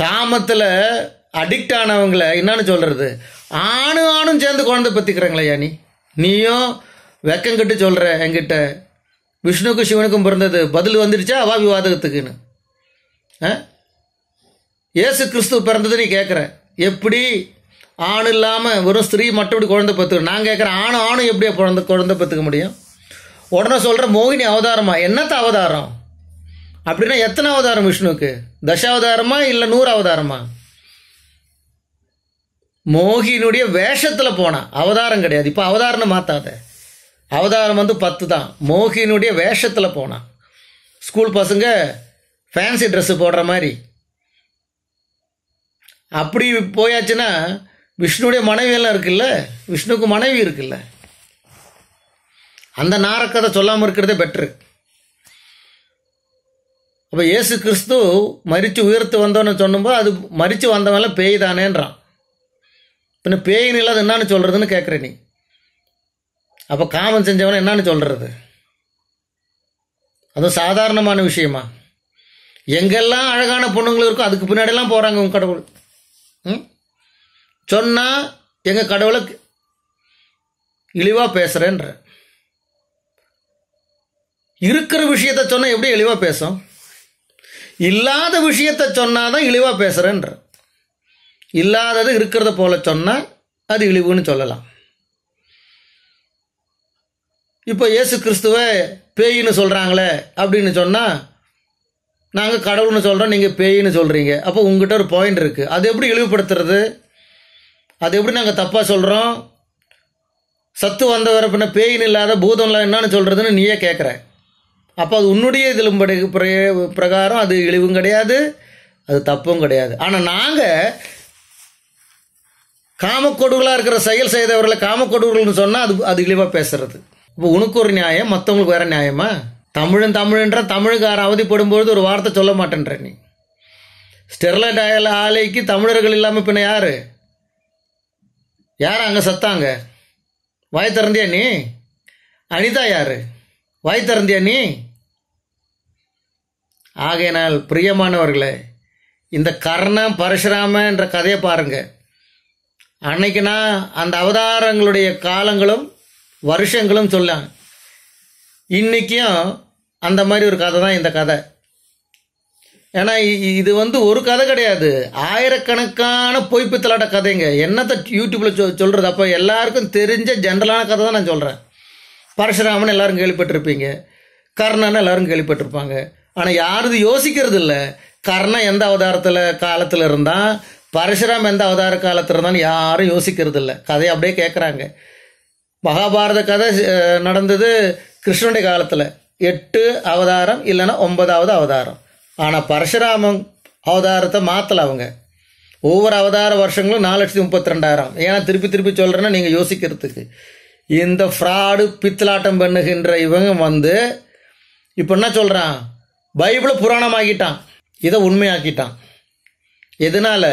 S1: காமத்தில் அடிக்ட் ஆனவங்களை என்னன்னு சொல்கிறது ஆணு ஆணும் சேர்ந்து குழந்தை பற்றிக்கிறாங்களே நீ நீயும் வெக்கம் கட்டு சொல்கிற என்கிட்ட விஷ்ணுக்கும் சிவனுக்கும் பிறந்தது பதில் வந்துடுச்சா அவா விவாதத்துக்குன்னு ஏசு கிறிஸ்துவ பிறந்தது நீ கேட்குற எப்படி ஆண் இல்லாமல் வெறும் ஸ்திரீ மட்டும் இப்படி குழந்தை பத்துக்கணும் நான் கேட்குறேன் ஆணும் ஆணும் எப்படி குழந்த குழந்தை பத்துக்க முடியும் உடனே சொல்கிற மோகினி அவதாரமா என்னத்த அவதாரம் அப்படின்னா எத்தனை அவதாரம் விஷ்ணுவுக்கு தசாவதாரமா இல்லை நூறு அவதாரமா மோகினுடைய வேஷத்தில் போனான் அவதாரம் கிடையாது இப்போ அவதாரம்னு மாற்றாத அவதாரம் வந்து பத்து தான் மோகினுடைய வேஷத்தில் போனான் ஸ்கூல் பசங்க ஃபேன்சி ட்ரெஸ்ஸு போடுற மாதிரி அப்படி போயாச்சுன்னா விஷ்ணுடைய மனைவியெல்லாம் இருக்குல்ல விஷ்ணுக்கு மனைவி இருக்குல்ல அந்த நாரக்கதை சொல்லாமல் இருக்கிறதே பெட்ரு அப்போ இயேசு கிறிஸ்து மறித்து உயர்த்து வந்தோன்னு சொன்னும்போது அது மறித்து வந்தவன்லாம் பேய் தானேன்றான் இப்போ பேயின் இல்லாத என்னான்னு சொல்கிறதுன்னு கேட்குற நீ அப்போ காமம் செஞ்சவன் என்னான்னு சொல்கிறது அதுவும் சாதாரணமான விஷயமா எங்கெல்லாம் அழகான பொண்ணுங்களும் இருக்கோ அதுக்கு பின்னாடிலாம் போகிறாங்க உங்கள் கடவுள் ம் சொன்னால் எங்கள் கடவுளை இழிவாக பேசுகிறேன்ற இருக்கிற விஷயத்த சொன்னால் எப்படி இழிவாக பேசும் இல்லாத விஷயத்த சொன்னால் தான் இழிவாக பேசுகிறேன்ற இல்லாதது இருக்கிறத போல சொன்னால் அது இழிவுன்னு சொல்லலாம் இப்போ இயேசு கிறிஸ்துவை பேயின்னு சொல்கிறாங்களே அப்படின்னு சொன்னால் நாங்கள் கடவுள்னு சொல்கிறோம் நீங்கள் பேயின்னு சொல்கிறீங்க அப்போ உங்ககிட்ட ஒரு பாயிண்ட் இருக்குது அது எப்படி இழிவுபடுத்துறது அது எப்படி நாங்கள் தப்பாக சொல்கிறோம் சத்து வந்த பின்ன பேயின்னு இல்லாத பூதம்லாம் என்னன்னு சொல்கிறதுன்னு நீயே கேட்குறேன் அப்போ அது உன்னுடைய இதிலும் பிரகாரம் அது இழிவும் கிடையாது அது தப்பும் கிடையாது ஆனால் நாங்கள் காமக்கொடுகளாக இருக்கிற செயல் செய்தவர்களை காமக்கொடுகள்னு சொன்னால் அது அது இழிவாக பேசுறது இப்போ உனக்கு ஒரு நியாயம் மற்றவங்களுக்கு வேற நியாயமா தமிழன் தமிழ்ன்ற தமிழுக்கார அவதிப்படும் பொழுது ஒரு வார்த்தை சொல்ல மாட்டேன்ற நீ ஸ்டெர்லைட் ஆயில் ஆலைக்கு தமிழர்கள் இல்லாமல் பின்ன யார் யார் அங்கே சத்தாங்க வாய் திறந்தியா நீ அனிதா யார் வாய் திறந்தியா நீ ஆகையினால் பிரியமானவர்களே இந்த கர்ணம் பரசுராம என்ற கதையை பாருங்க அன்னைக்குனா அந்த அவதாரங்களுடைய காலங்களும் வருஷங்களும் சொல்லாங்க இன்னைக்கும் அந்த மாதிரி ஒரு கதை தான் இந்த கதை ஏன்னா இது வந்து ஒரு கதை கிடையாது ஆயிரக்கணக்கான பொய்ப்பித்தலாட்ட கதைங்க என்னத்தை யூடியூப்பில் சொ சொல்கிறது அப்போ எல்லாருக்கும் தெரிஞ்ச ஜென்ரலான கதை தான் நான் சொல்கிறேன் பரசுராமன் எல்லாரும் கேள்விப்பட்டிருப்பீங்க கர்ணன் எல்லாரும் கேள்விப்பட்டிருப்பாங்க ஆனால் யாரும் யோசிக்கிறது இல்லை கர்ணன் எந்த அவதாரத்தில் காலத்தில் இருந்தால் பரஷுராம் எந்த அவதார காலத்தில் இருந்தாலும் யாரும் யோசிக்கிறது இல்லை கதையை அப்படியே கேட்குறாங்க மகாபாரத கதை நடந்தது கிருஷ்ணனுடைய காலத்தில் எட்டு அவதாரம் இல்லைன்னா ஒன்பதாவது அவதாரம் ஆனால் பரஷுராமம் அவதாரத்தை மாற்றலை அவங்க ஒவ்வொரு அவதார வருஷங்களும் நாலு லட்சத்தி முப்பத்தி ரெண்டாயிரம் ஏன்னா திருப்பி திருப்பி சொல்கிறேன்னா நீங்கள் யோசிக்கிறதுக்கு இந்த ஃப்ராடு பித்தலாட்டம் பண்ணுகின்ற இவங்க வந்து இப்போ என்ன சொல்கிறான் புராணம் ஆகிட்டான் இதை உண்மையாக்கிட்டான் எதனால்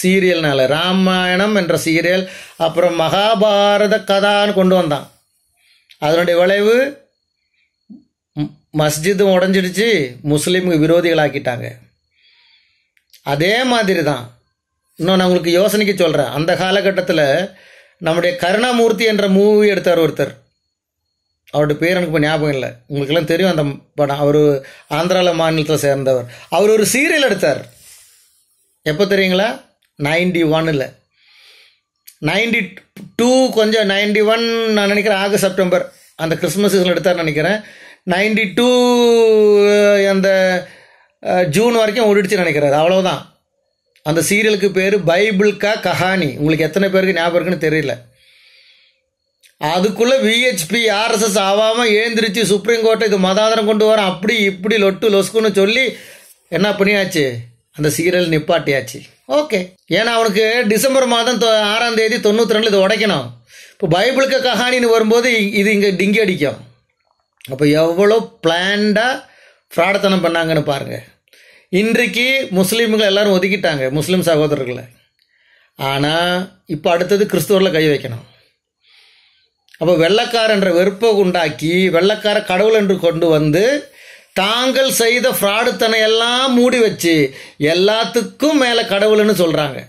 S1: சீரியல்னால் ராமாயணம் என்ற சீரியல் அப்புறம் மகாபாரத கதான்னு கொண்டு வந்தான் அதனுடைய விளைவு மஸ்ஜிதும் உடஞ்சிடுச்சு முஸ்லீமுக்கு விரோதிகளாக்கிட்டாங்க அதே மாதிரி தான் இன்னும் நான் உங்களுக்கு யோசனைக்கு சொல்கிறேன் அந்த காலகட்டத்தில் நம்முடைய கருணாமூர்த்தி என்ற மூவி எடுத்தார் ஒருத்தர் அவருடைய பேர் எனக்கு இப்போ ஞாபகம் இல்லை உங்களுக்கெல்லாம் தெரியும் அந்த படம் அவர் ஆந்திரால மாநிலத்தில் சேர்ந்தவர் அவர் ஒரு சீரியல் எடுத்தார் எப்போ தெரியுங்களா நைன்டி ஒன்னில் நைன்டி டூ கொஞ்சம் நைன்டி ஒன் நான் நினைக்கிறேன் ஆகஸ்ட் செப்டம்பர் அந்த கிறிஸ்மஸ் சீசன் எடுத்தார் நினைக்கிறேன் நைன்டி டூ அந்த ஜூன் வரைக்கும் ஓடிடுச்சு நினைக்கிறார் அவ்வளோதான் அந்த சீரியலுக்கு பேர் பைபிள் கா கஹானி உங்களுக்கு எத்தனை பேருக்கு ஞாபகம் இருக்குன்னு தெரியல அதுக்குள்ளே விஹெச்பி ஆர்எஸ்எஸ் ஆகாமல் எழுந்திரிச்சு சுப்ரீம் இது மதாதாரம் கொண்டு வர அப்படி இப்படி லொட்டு லொஸ்குன்னு சொல்லி என்ன பண்ணியாச்சு அந்த சீரியல் நிப்பாட்டியாச்சு ஓகே ஏன்னா அவனுக்கு டிசம்பர் மாதம் ஆறாம் தேதி தொண்ணூற்றி ரெண்டு இது உடைக்கணும் இப்போ பைபிளுக்கு கஹானின்னு வரும்போது இது இங்கே டிங்கி அடிக்கும் அப்போ எவ்வளோ பிளான்டாக ஃப்ராடத்தனம் பண்ணாங்கன்னு பாருங்கள் இன்றைக்கு முஸ்லீம்கள் எல்லோரும் ஒதுக்கிட்டாங்க முஸ்லீம் சகோதரர்களை ஆனால் இப்போ அடுத்தது கிறிஸ்துவரில் கை வைக்கணும் அப்போ வெள்ளக்கார என்ற வெறுப்பை உண்டாக்கி வெள்ளக்கார கடவுள் என்று கொண்டு வந்து தாங்கள் செய்த ஃப்ராடுத்தனை எல்லாம் மூடி வச்சு எல்லாத்துக்கும் மேலே கடவுள்னு சொல்கிறாங்க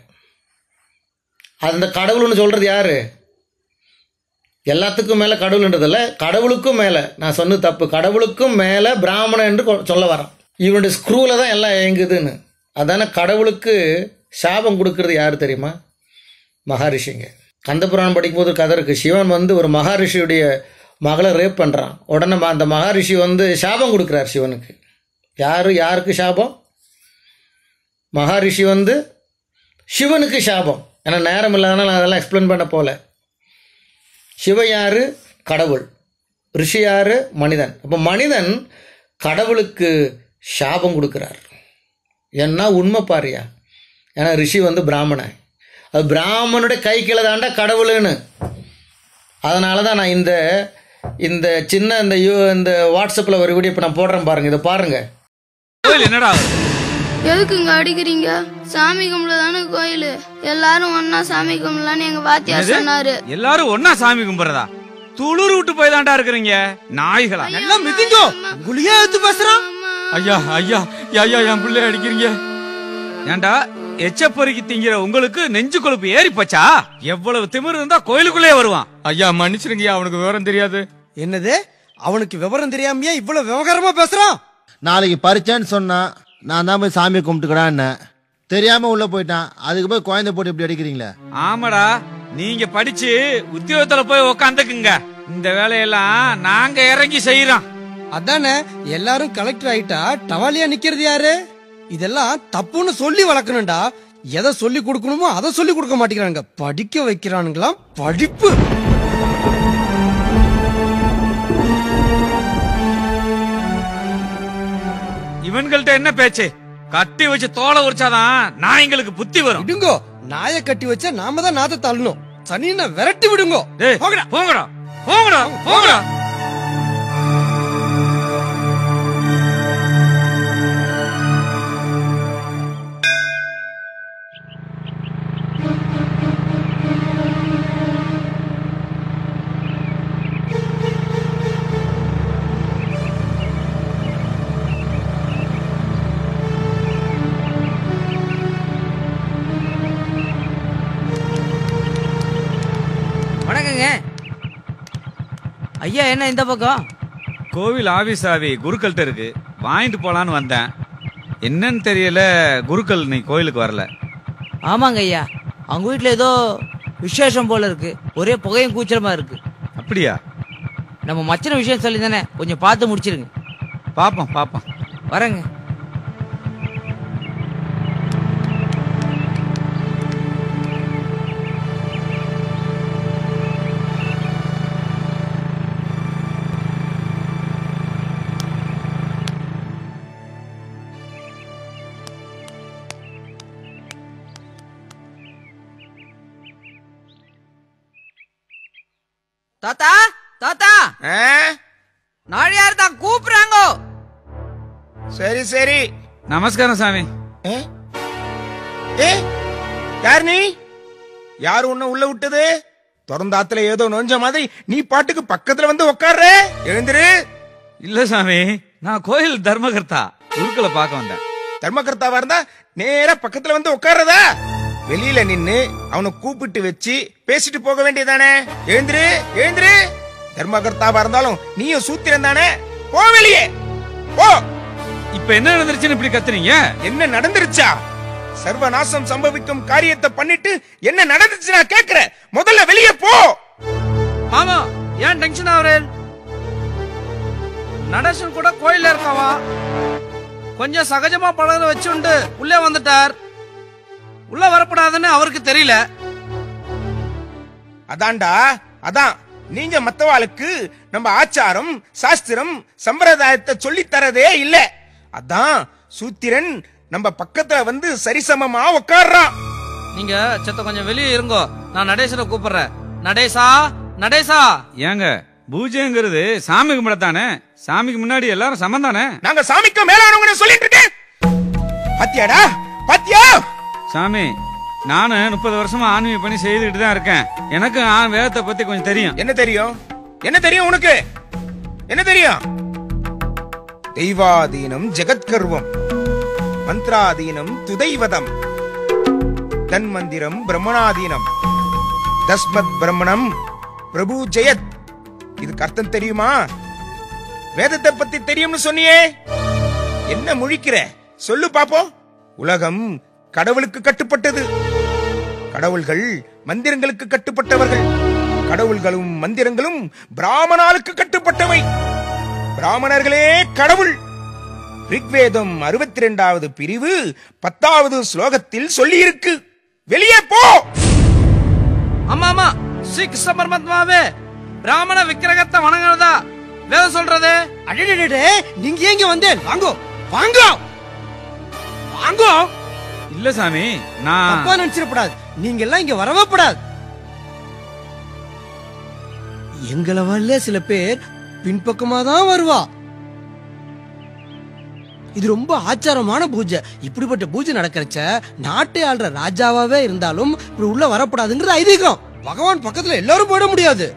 S1: அந்த கடவுள்னு சொல்கிறது யார் எல்லாத்துக்கும் மேலே கடவுள்ன்றதில்ல கடவுளுக்கும் மேலே நான் சொன்ன தப்பு கடவுளுக்கும் மேலே பிராமணன் என்று சொல்ல வரான் இவனுடைய ஸ்க்ரூவில் தான் எல்லாம் இயங்குதுன்னு அதான கடவுளுக்கு சாபம் கொடுக்கறது யார் தெரியுமா மகாரிஷிங்க கந்தபுராணம் படிக்கும்போது கதை இருக்குது சிவன் வந்து ஒரு மகாரிஷியுடைய மகளை ரேப் பண்ணுறான் உடனே அந்த மகாரிஷி வந்து சாபம் கொடுக்குறார் சிவனுக்கு யார் யாருக்கு சாபம் மகாரிஷி வந்து சிவனுக்கு சாபம் ஏன்னா நேரம் இல்லாதனால நான் அதெல்லாம் எக்ஸ்பிளைன் பண்ண போகல சிவ யார் கடவுள் ரிஷி யார் மனிதன் அப்போ மனிதன் கடவுளுக்கு சாபம் கொடுக்குறார் என்ன உண்மை பாரியா ஏன்னா ரிஷி வந்து பிராமணன் பிராமனுடைய கை கீழே தாண்டா கடவுளுன்னு அதனால தான் நான் இந்த இந்த சின்ன இந்த யூ இந்த வாட்ஸ்அப்பில் ஒரு வீடியோ இப்போ நான் போடுறேன் பாருங்க இதை பாருங்க
S2: என்னடா எதுக்குங்க அடிக்கிறீங்க சாமி கும்பிட தானே கோயில் எல்லாரும் ஒன்னா சாமி கும்பிடலான்னு எங்க வாத்தியார் சொன்னாரு எல்லாரும் ஒன்னா சாமி கும்பிடுறதா துளுர் விட்டு போய் தாண்டா இருக்கிறீங்க நாய்களா
S3: நல்லா மிதிங்கோ குளியா எடுத்து பேசுறான்
S2: ஐயா ஐயா ஐயா என் பிள்ளை அடிக்கிறீங்க ஏண்டா எச்ச பொறுக்கி திங்கிற உங்களுக்கு நெஞ்சு கொழுப்பு ஏறி போச்சா எவ்வளவு திமிரு இருந்தா கோயிலுக்குள்ளே வருவான் ஐயா மன்னிச்சிருங்க அவனுக்கு விவரம் தெரியாது என்னது அவனுக்கு விவரம் தெரியாமையே இவ்வளவு விவகாரமா பேசுறான் நாளைக்கு பறிச்சேன்னு
S1: சொன்னா நான் தான் போய் சாமி கும்பிட்டுக்கிறான்னு தெரியாம உள்ள போயிட்டான் அதுக்கு போய் குழந்தை போட்டு இப்படி
S2: அடிக்கிறீங்களே ஆமாடா நீங்க படிச்சு உத்தியோகத்துல போய் உக்காந்துக்குங்க இந்த வேலையெல்லாம் நாங்க இறங்கி செய்யறோம் அதானே எல்லாரும் கலெக்டர் ஆயிட்டா டவாலியா
S3: நிக்கிறது யாரு இதெல்லாம் தப்புன்னு சொல்லி வளர்க்கணும்டா எதை சொல்லி கொடுக்கணுமோ அதை சொல்லி கொடுக்க மாட்டேங்கிறானுங்க படிக்க வைக்கிறானுங்களாம் படிப்பு
S2: இவன்கள்ட்ட என்ன பேச்சு கட்டி வச்சு தோலை உரிச்சாதான் நாய்ங்களுக்கு புத்தி வரும் விடுங்கோ நாய கட்டி
S3: வச்சா நாம தான் நாத்த தள்ளணும் சனியனை விரட்டி விடுங்கோ போங்கடா போங்கடா போங்கடா போங்கடா ஐயா என்ன இந்த பக்கம்
S2: கோவில் ஆபீஸ் ஆவி குருக்கள்கிட்ட இருக்கு வாங்கிட்டு போலான்னு வந்தேன் என்னன்னு தெரியல குருக்கள் நீ கோயிலுக்கு வரல ஆமாங்க ஐயா அவங்க
S3: வீட்டில் ஏதோ விசேஷம் போல இருக்கு ஒரே புகையும் கூச்சலமா இருக்கு அப்படியா நம்ம மச்சன விஷயம் சொல்லி தானே கொஞ்சம் பார்த்து முடிச்சிருங்க பாப்போம் பாப்போம் வரேங்க
S4: நமஸ்காரம் சாமி ஏ யார் நீ யார் உன்ன உள்ள விட்டது தொடர்ந்தாத்துல ஏதோ நொஞ்ச மாதிரி நீ பாட்டுக்கு பக்கத்துல வந்து உட்கார்ற எழுந்திரு இல்ல சாமி நான் கோயில் தர்மகர்த்தா குருக்களை பார்க்க வந்தேன் தர்மகர்த்தாவா இருந்தா நேர பக்கத்துல வந்து உட்கார்றதா வெளியில நின்னு அவனை கூப்பிட்டு வச்சு பேசிட்டு போக வேண்டியதானே எழுந்திரு எழுந்திரு தர்மகர்த்தாவா இருந்தாலும் நீயும் சூத்திரம் தானே போ வெளியே போ இப்ப என்ன நடந்துருச்சுன்னு இப்படி கத்துறீங்க என்ன நடந்துருச்சா சர்வநாசம் சம்பவிக்கும் காரியத்தை பண்ணிட்டு என்ன நடந்துச்சு நான் கேக்குற முதல்ல வெளியே போ மாமா ஏன் டென்ஷன் ஆவரே
S3: நடசன் கூட கோயில்ல இருக்காவா கொஞ்சம் சகஜமா வச்சு வச்சுண்டு உள்ளே வந்துட்டார் உள்ள வரப்படாதுன்னு அவருக்கு தெரியல
S4: அதான்டா அதான் நீங்க மத்தவாளுக்கு நம்ம ஆச்சாரம் சாஸ்திரம் சம்பிரதாயத்தை சொல்லித் தரதே இல்லை அதான் சூத்திரன் நம்ம பக்கத்துல வந்து சரிசமமா உட்கார்றான்
S3: நீங்க சத்த கொஞ்சம் வெளியே இருங்கோ நான் நடேசனை கூப்பிடுறேன் நடேசா நடேசா
S2: ஏங்க பூஜைங்கிறது சாமி கும்பிட தானே சாமிக்கு முன்னாடி எல்லாரும் சமம் தானே நாங்க சாமிக்கு மேலானவங்க சொல்லிட்டு இருக்கேன் பாத்தியாடா பாத்தியா சாமி நானு முப்பது வருஷமா ஆன்மீக பணி செய்துட்டு தான் இருக்கேன் எனக்கு வேதத்தை பத்தி கொஞ்சம் தெரியும் என்ன தெரியும் என்ன தெரியும் உனக்கு
S4: என்ன தெரியும் தெய்வாதீனம் ஜெகத்கர்வம் மந்த்ராதீனம் துதைவதம் தன்மந்திரம் பிரம்மணாதீனம் தஸ்மத் பிரம்மணம் பிரபு ஜெயத் இதுக்கு அர்த்தம் தெரியுமா வேதத்தை பத்தி தெரியும்னு சொன்னியே என்ன முழிக்கிற சொல்லு பாப்போம் உலகம் கடவுளுக்கு கட்டுப்பட்டது கடவுள்கள் மந்திரங்களுக்கு கட்டுப்பட்டவர்கள் கடவுள்களும் மந்திரங்களும் பிராமணாலுக்கு கட்டுப்பட்டவை பிராமணர்களே கடவுள் ரிக்வேதம் அறுபத்தி இரண்டாவது பிரிவு பத்தாவது ஸ்லோகத்தில் சொல்லியிருக்கு வெளியே போ
S3: ஆமா ஸ்ரீ கிருஷ்ண பரமாத்மாவே பிராமண விக்கிரகத்தை வணங்குறதா வேத சொல்றது அடிடே நீங்க எங்க வந்தேன் வாங்கோ வாங்கோ
S2: வாங்கோ இல்ல சாமி நான் தப்பா
S3: நினைச்சிடப்படாது நீங்க எல்லாம் இங்க வரவே கூடாது வரல சில பேர் பின்பக்கமா தான் வருவா இது ரொம்ப ஆச்சாரமான பூஜை இப்படிப்பட்ட பூஜை நடக்கிறச்ச நாட்டை ஆள்ற ராஜாவாவே இருந்தாலும் இப்படி உள்ள வரப்படாதுங்கிறது ஐதீகம் பகவான் பக்கத்துல எல்லாரும் போயிட முடியாது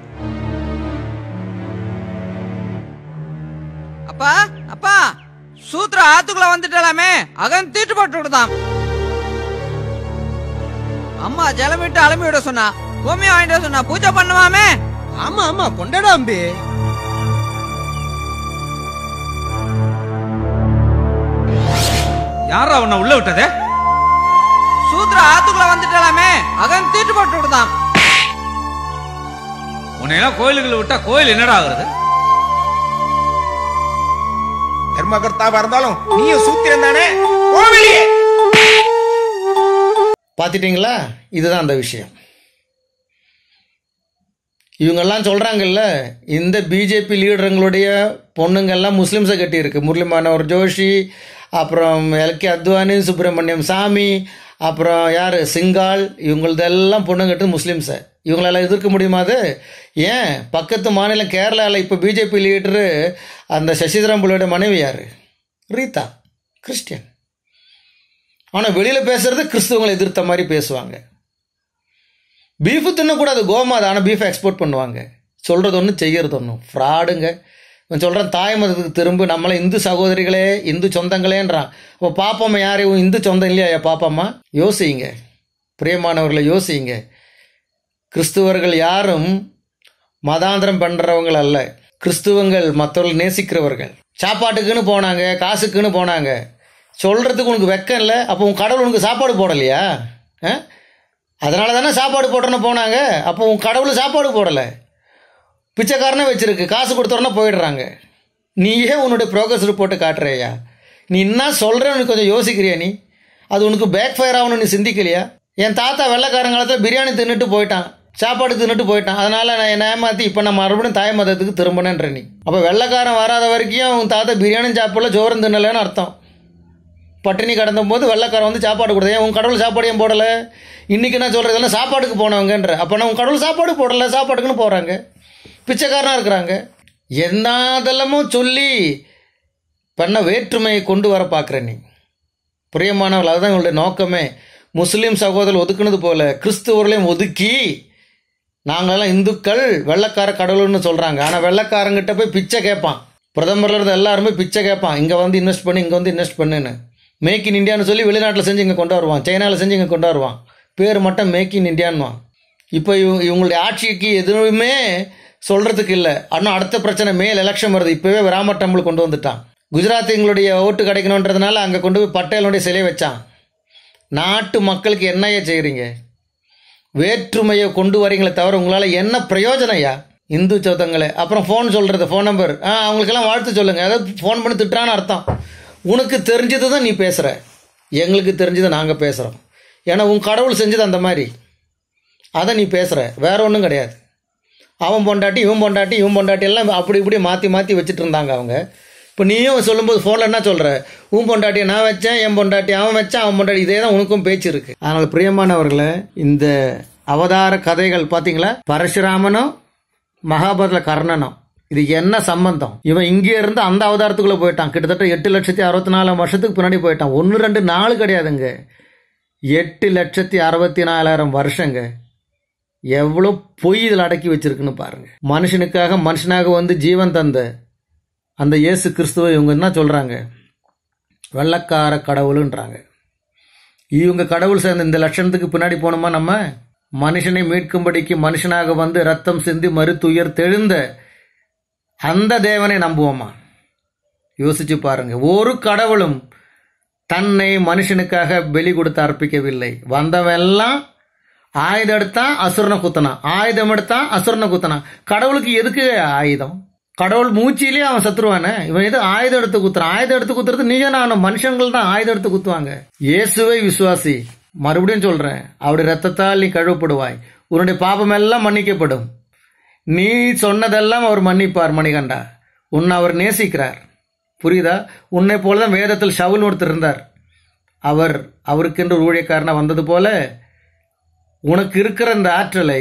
S3: அப்பா அப்பா சூத்ரா ஆத்துக்குள்ள வந்துட்டாலாமே அகன் தீட்டு அம்மா ஜலமிட்டு அலம்பி சொன்னா கோமியம் வாங்கிட்டு சொன்னா பூஜை பண்ணுவாமே ஆமா ஆமா கொண்டாடாம்பே அம்பி
S2: யாரா அவனை உள்ள விட்டதே
S3: சூத்ரா ஆத்துக்குள்ள வந்துட்டாலாமே அகன் தீட்டு போட்டு விடுதான்
S2: உன்னையெல்லாம் கோயிலுக்குள்ள விட்டா கோயில் என்னடா ஆகுறது
S4: தர்மகர்த்தாவா இருந்தாலும் நீயும் சூத்திரன் தானே கோவிலே
S1: இதுதான் அந்த விஷயம் இவங்கெல்லாம் சொல்கிறாங்கல்ல இந்த பிஜேபி லீடருங்களுடைய பொண்ணுங்கள்லாம் முஸ்லீம்ஸை கட்டியிருக்கு முரளிமானவர் ஜோஷி அப்புறம் எல்கே அத்வானி சுப்பிரமணியம் சாமி அப்புறம் யார் சிங்கால் இவங்களதெல்லாம் பொண்ணு கட்டு முஸ்லீம்ஸை இவங்களால் எதிர்க்க முடியுமா அது ஏன் பக்கத்து மாநிலம் கேரளாவில் இப்போ பிஜேபி லீடரு அந்த சசிதரம்புலோட மனைவி யார் ரீதா கிறிஸ்டியன் ஆனால் வெளியில் பேசுறது கிறிஸ்துவங்களை எதிர்த்த மாதிரி பேசுவாங்க பீஃபு தின்னக்கூடாது கோமாது ஆனால் பீஃபை எக்ஸ்போர்ட் பண்ணுவாங்க சொல்கிறது ஒன்று செய்கிறது ஒன்று ஃப்ராடுங்க இவன் சொல்கிறான் தாய் மதத்துக்கு திரும்ப நம்மளை இந்து சகோதரிகளே இந்து சொந்தங்களேன்றான் அப்போ பாப்பம்மா யார் இவன் இந்து சொந்தம் இல்லையா ஐயா பாப்பம்மா யோசிங்க பிரியமானவர்களை யோசிங்க கிறிஸ்துவர்கள் யாரும் மதாந்திரம் பண்ணுறவங்கள் அல்ல கிறிஸ்துவங்கள் மற்றவர்கள் நேசிக்கிறவர்கள் சாப்பாட்டுக்குன்னு போனாங்க காசுக்குன்னு போனாங்க சொல்கிறதுக்கு உனக்கு வெக்கம் இல்லை அப்போ உன் கடவுள் உனக்கு சாப்பாடு போடலையா அதனால தானே சாப்பாடு போட்டோன்னு போனாங்க அப்போ உன் கடவுள் சாப்பாடு போடலை பிச்சைக்காரனே வச்சுருக்கு காசு கொடுத்தோன்னா போயிடுறாங்க நீயே உன்னுடைய ப்ரோக்ரஸ் ரிப்போர்ட்டை காட்டுறியா நீ என்ன சொல்கிறேன்னு கொஞ்சம் யோசிக்கிறியா நீ அது உனக்கு பேக் ஃபயர் ஆகணும்னு நீ சிந்திக்கலையா என் தாத்தா வெள்ளக்காரங்காலத்தில் பிரியாணி தின்னுட்டு போயிட்டான் சாப்பாடு தின்னுட்டு போயிட்டான் அதனால் நான் என்ன ஏமாற்றி இப்போ நான் மறுபடியும் தாய் மதத்துக்கு திரும்பினேன்ற நீ அப்போ வெள்ளக்காரன் வராத வரைக்கும் உன் தாத்தா பிரியாணி சாப்பிடல சோறும் தின்னலைன்னு அர்த்தம் பட்டினி கடந்த போது வெள்ளக்காரன் வந்து சாப்பாடு கொடுத்தேன் உன் கடவுள் சாப்பாடு ஏன் போடலை இன்றைக்கி நான் சொல்கிறதெல்லாம் சாப்பாடுக்கு போனவங்கன்ற அப்போ நான் உன் கடவுள் சாப்பாடு போடலை சாப்பாடுக்குன்னு போகிறாங்க பிச்சைக்காரனாக இருக்கிறாங்க என்னாதெல்லாமும் சொல்லி பண்ண வேற்றுமையை கொண்டு வர பார்க்குற நீ பிரியமானவர்கள் அதுதான் எங்களுடைய நோக்கமே முஸ்லீம் சகோதரர் ஒதுக்குனது போல கிறிஸ்துவர்களையும் ஒதுக்கி நாங்களெல்லாம் இந்துக்கள் வெள்ளக்கார கடவுள்னு சொல்கிறாங்க ஆனால் வெள்ளக்காரங்கிட்ட போய் பிச்சை கேட்பான் பிரதமர்லேருந்து எல்லாருமே பிச்சை கேட்பான் இங்கே வந்து இன்வெஸ்ட் பண்ணி இங்கே வந்து இன்வெஸ்ட் பண்ணுன்னு மேக் இன் இண்டியான்னு சொல்லி வெளிநாட்டில் செஞ்சு இங்கே கொண்டு வருவான் சைனாவில் செஞ்சு இங்கே கொண்டு வருவான் பேர் மட்டும் மேக் இன் இண்டியான்வான் இப்போ இவங்களுடைய ஆட்சிக்கு எதுவுமே சொல்றதுக்கு இல்லை ஆனால் அடுத்த பிரச்சனை மேல் எலெக்ஷன் வருது இப்போவே விராம டம்பிள் கொண்டு வந்துட்டான் குஜராத் எங்களுடைய ஓட்டு கிடைக்கணுன்றதுனால அங்கே கொண்டு போய் பட்டேலுடைய சிலையை வச்சான் நாட்டு மக்களுக்கு என்னையா செய்கிறீங்க வேற்றுமையை கொண்டு வரீங்களே தவிர உங்களால் என்ன பிரயோஜனையா இந்து சோதங்களை அப்புறம் ஃபோன் சொல்கிறது ஃபோன் நம்பர் ஆ அவங்களுக்கெல்லாம் வாழ்த்து சொல்லுங்கள் அதாவது ஃபோன் பண்ணி திட்டான்னு அர்த்தம் உனக்கு தெரிஞ்சது தான் நீ பேசுகிற எங்களுக்கு தெரிஞ்சதை நாங்கள் பேசுகிறோம் ஏன்னா உன் கடவுள் செஞ்சது அந்த மாதிரி அதை நீ பேசுகிற வேற ஒன்றும் கிடையாது அவன் பொண்டாட்டி இவன் பொண்டாட்டி இவன் பொண்டாட்டி எல்லாம் அப்படி இப்படி மாற்றி மாற்றி வச்சுட்டு இருந்தாங்க அவங்க இப்போ நீயும் சொல்லும்போது ஃபோனில் என்ன சொல்கிற உன் பொண்டாட்டியை நான் வச்சேன் என் பொண்டாட்டி அவன் வச்சேன் அவன் பொண்டாட்டி இதே தான் உனக்கும் பேச்சு இருக்குது அதனால் பிரியமானவர்களை இந்த அவதார கதைகள் பார்த்தீங்களா பரசுராமனும் மகாபாரத கர்ணனும் இது என்ன சம்பந்தம் இவன் இங்கே இருந்து அந்த அவதாரத்துக்குள்ளே போயிட்டான் கிட்டத்தட்ட எட்டு லட்சத்தி அறுபத்தி நாலாம் வருஷத்துக்கு பின்னாடி போயிட்டான் ஒன்று ரெண்டு நாள் கிடையாதுங்க எட்டு லட்சத்தி அறுபத்தி நாலாயிரம் வருஷங்க எவ்வளோ பொய் இதில் அடக்கி வச்சிருக்குன்னு பாருங்க மனுஷனுக்காக மனுஷனாக வந்து ஜீவன் தந்த அந்த இயேசு கிறிஸ்துவை இவங்க என்ன சொல்கிறாங்க வெள்ளக்கார கடவுளுன்றாங்க இவங்க கடவுள் சேர்ந்த இந்த லட்சணத்துக்கு பின்னாடி போனோமா நம்ம மனுஷனை மீட்கும்படிக்கு மனுஷனாக வந்து ரத்தம் சிந்தி மறுத்துயர் தெழுந்த அந்த தேவனை நம்புவோமா யோசிச்சு பாருங்க ஒரு கடவுளும் தன்னை மனுஷனுக்காக வெளி கொடுத்து அர்ப்பிக்கவில்லை வந்தவெல்லாம் ஆயுதம் எடுத்தா அசுரனை குத்தனா ஆயுதம் எடுத்தா அசுரனை குத்தனா கடவுளுக்கு எதுக்கு ஆயுதம் கடவுள் மூச்சிலே அவன் சத்துருவானே இவன் எது ஆயுதம் எடுத்து குத்துறான் ஆயுதம் எடுத்து குத்துறது நீங்க நானும் மனுஷங்கள் தான் ஆயுதம் எடுத்து குத்துவாங்க இயேசுவை விசுவாசி மறுபடியும் சொல்றேன் அவருடைய ரத்தத்தால் நீ கழுவப்படுவாய் உன்னுடைய பாபம் எல்லாம் மன்னிக்கப்படும் நீ சொன்னதெல்லாம் அவர் மன்னிப்பார் மணிகண்டா உன்னை அவர் நேசிக்கிறார் புரியுதா உன்னை போலதான் வேதத்தில் ஷவுல் ஒருத்தர் இருந்தார் அவர் அவருக்கென்று ஊழியக்காரனா வந்தது போல உனக்கு இருக்கிற இந்த ஆற்றலை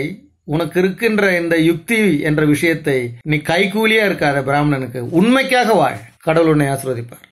S1: உனக்கு இருக்கின்ற இந்த யுக்தி என்ற விஷயத்தை நீ கைகூலியா இருக்காத பிராமணனுக்கு உண்மைக்காக வாழ் கடவுள் உன்னை ஆசிர்வதிப்பார்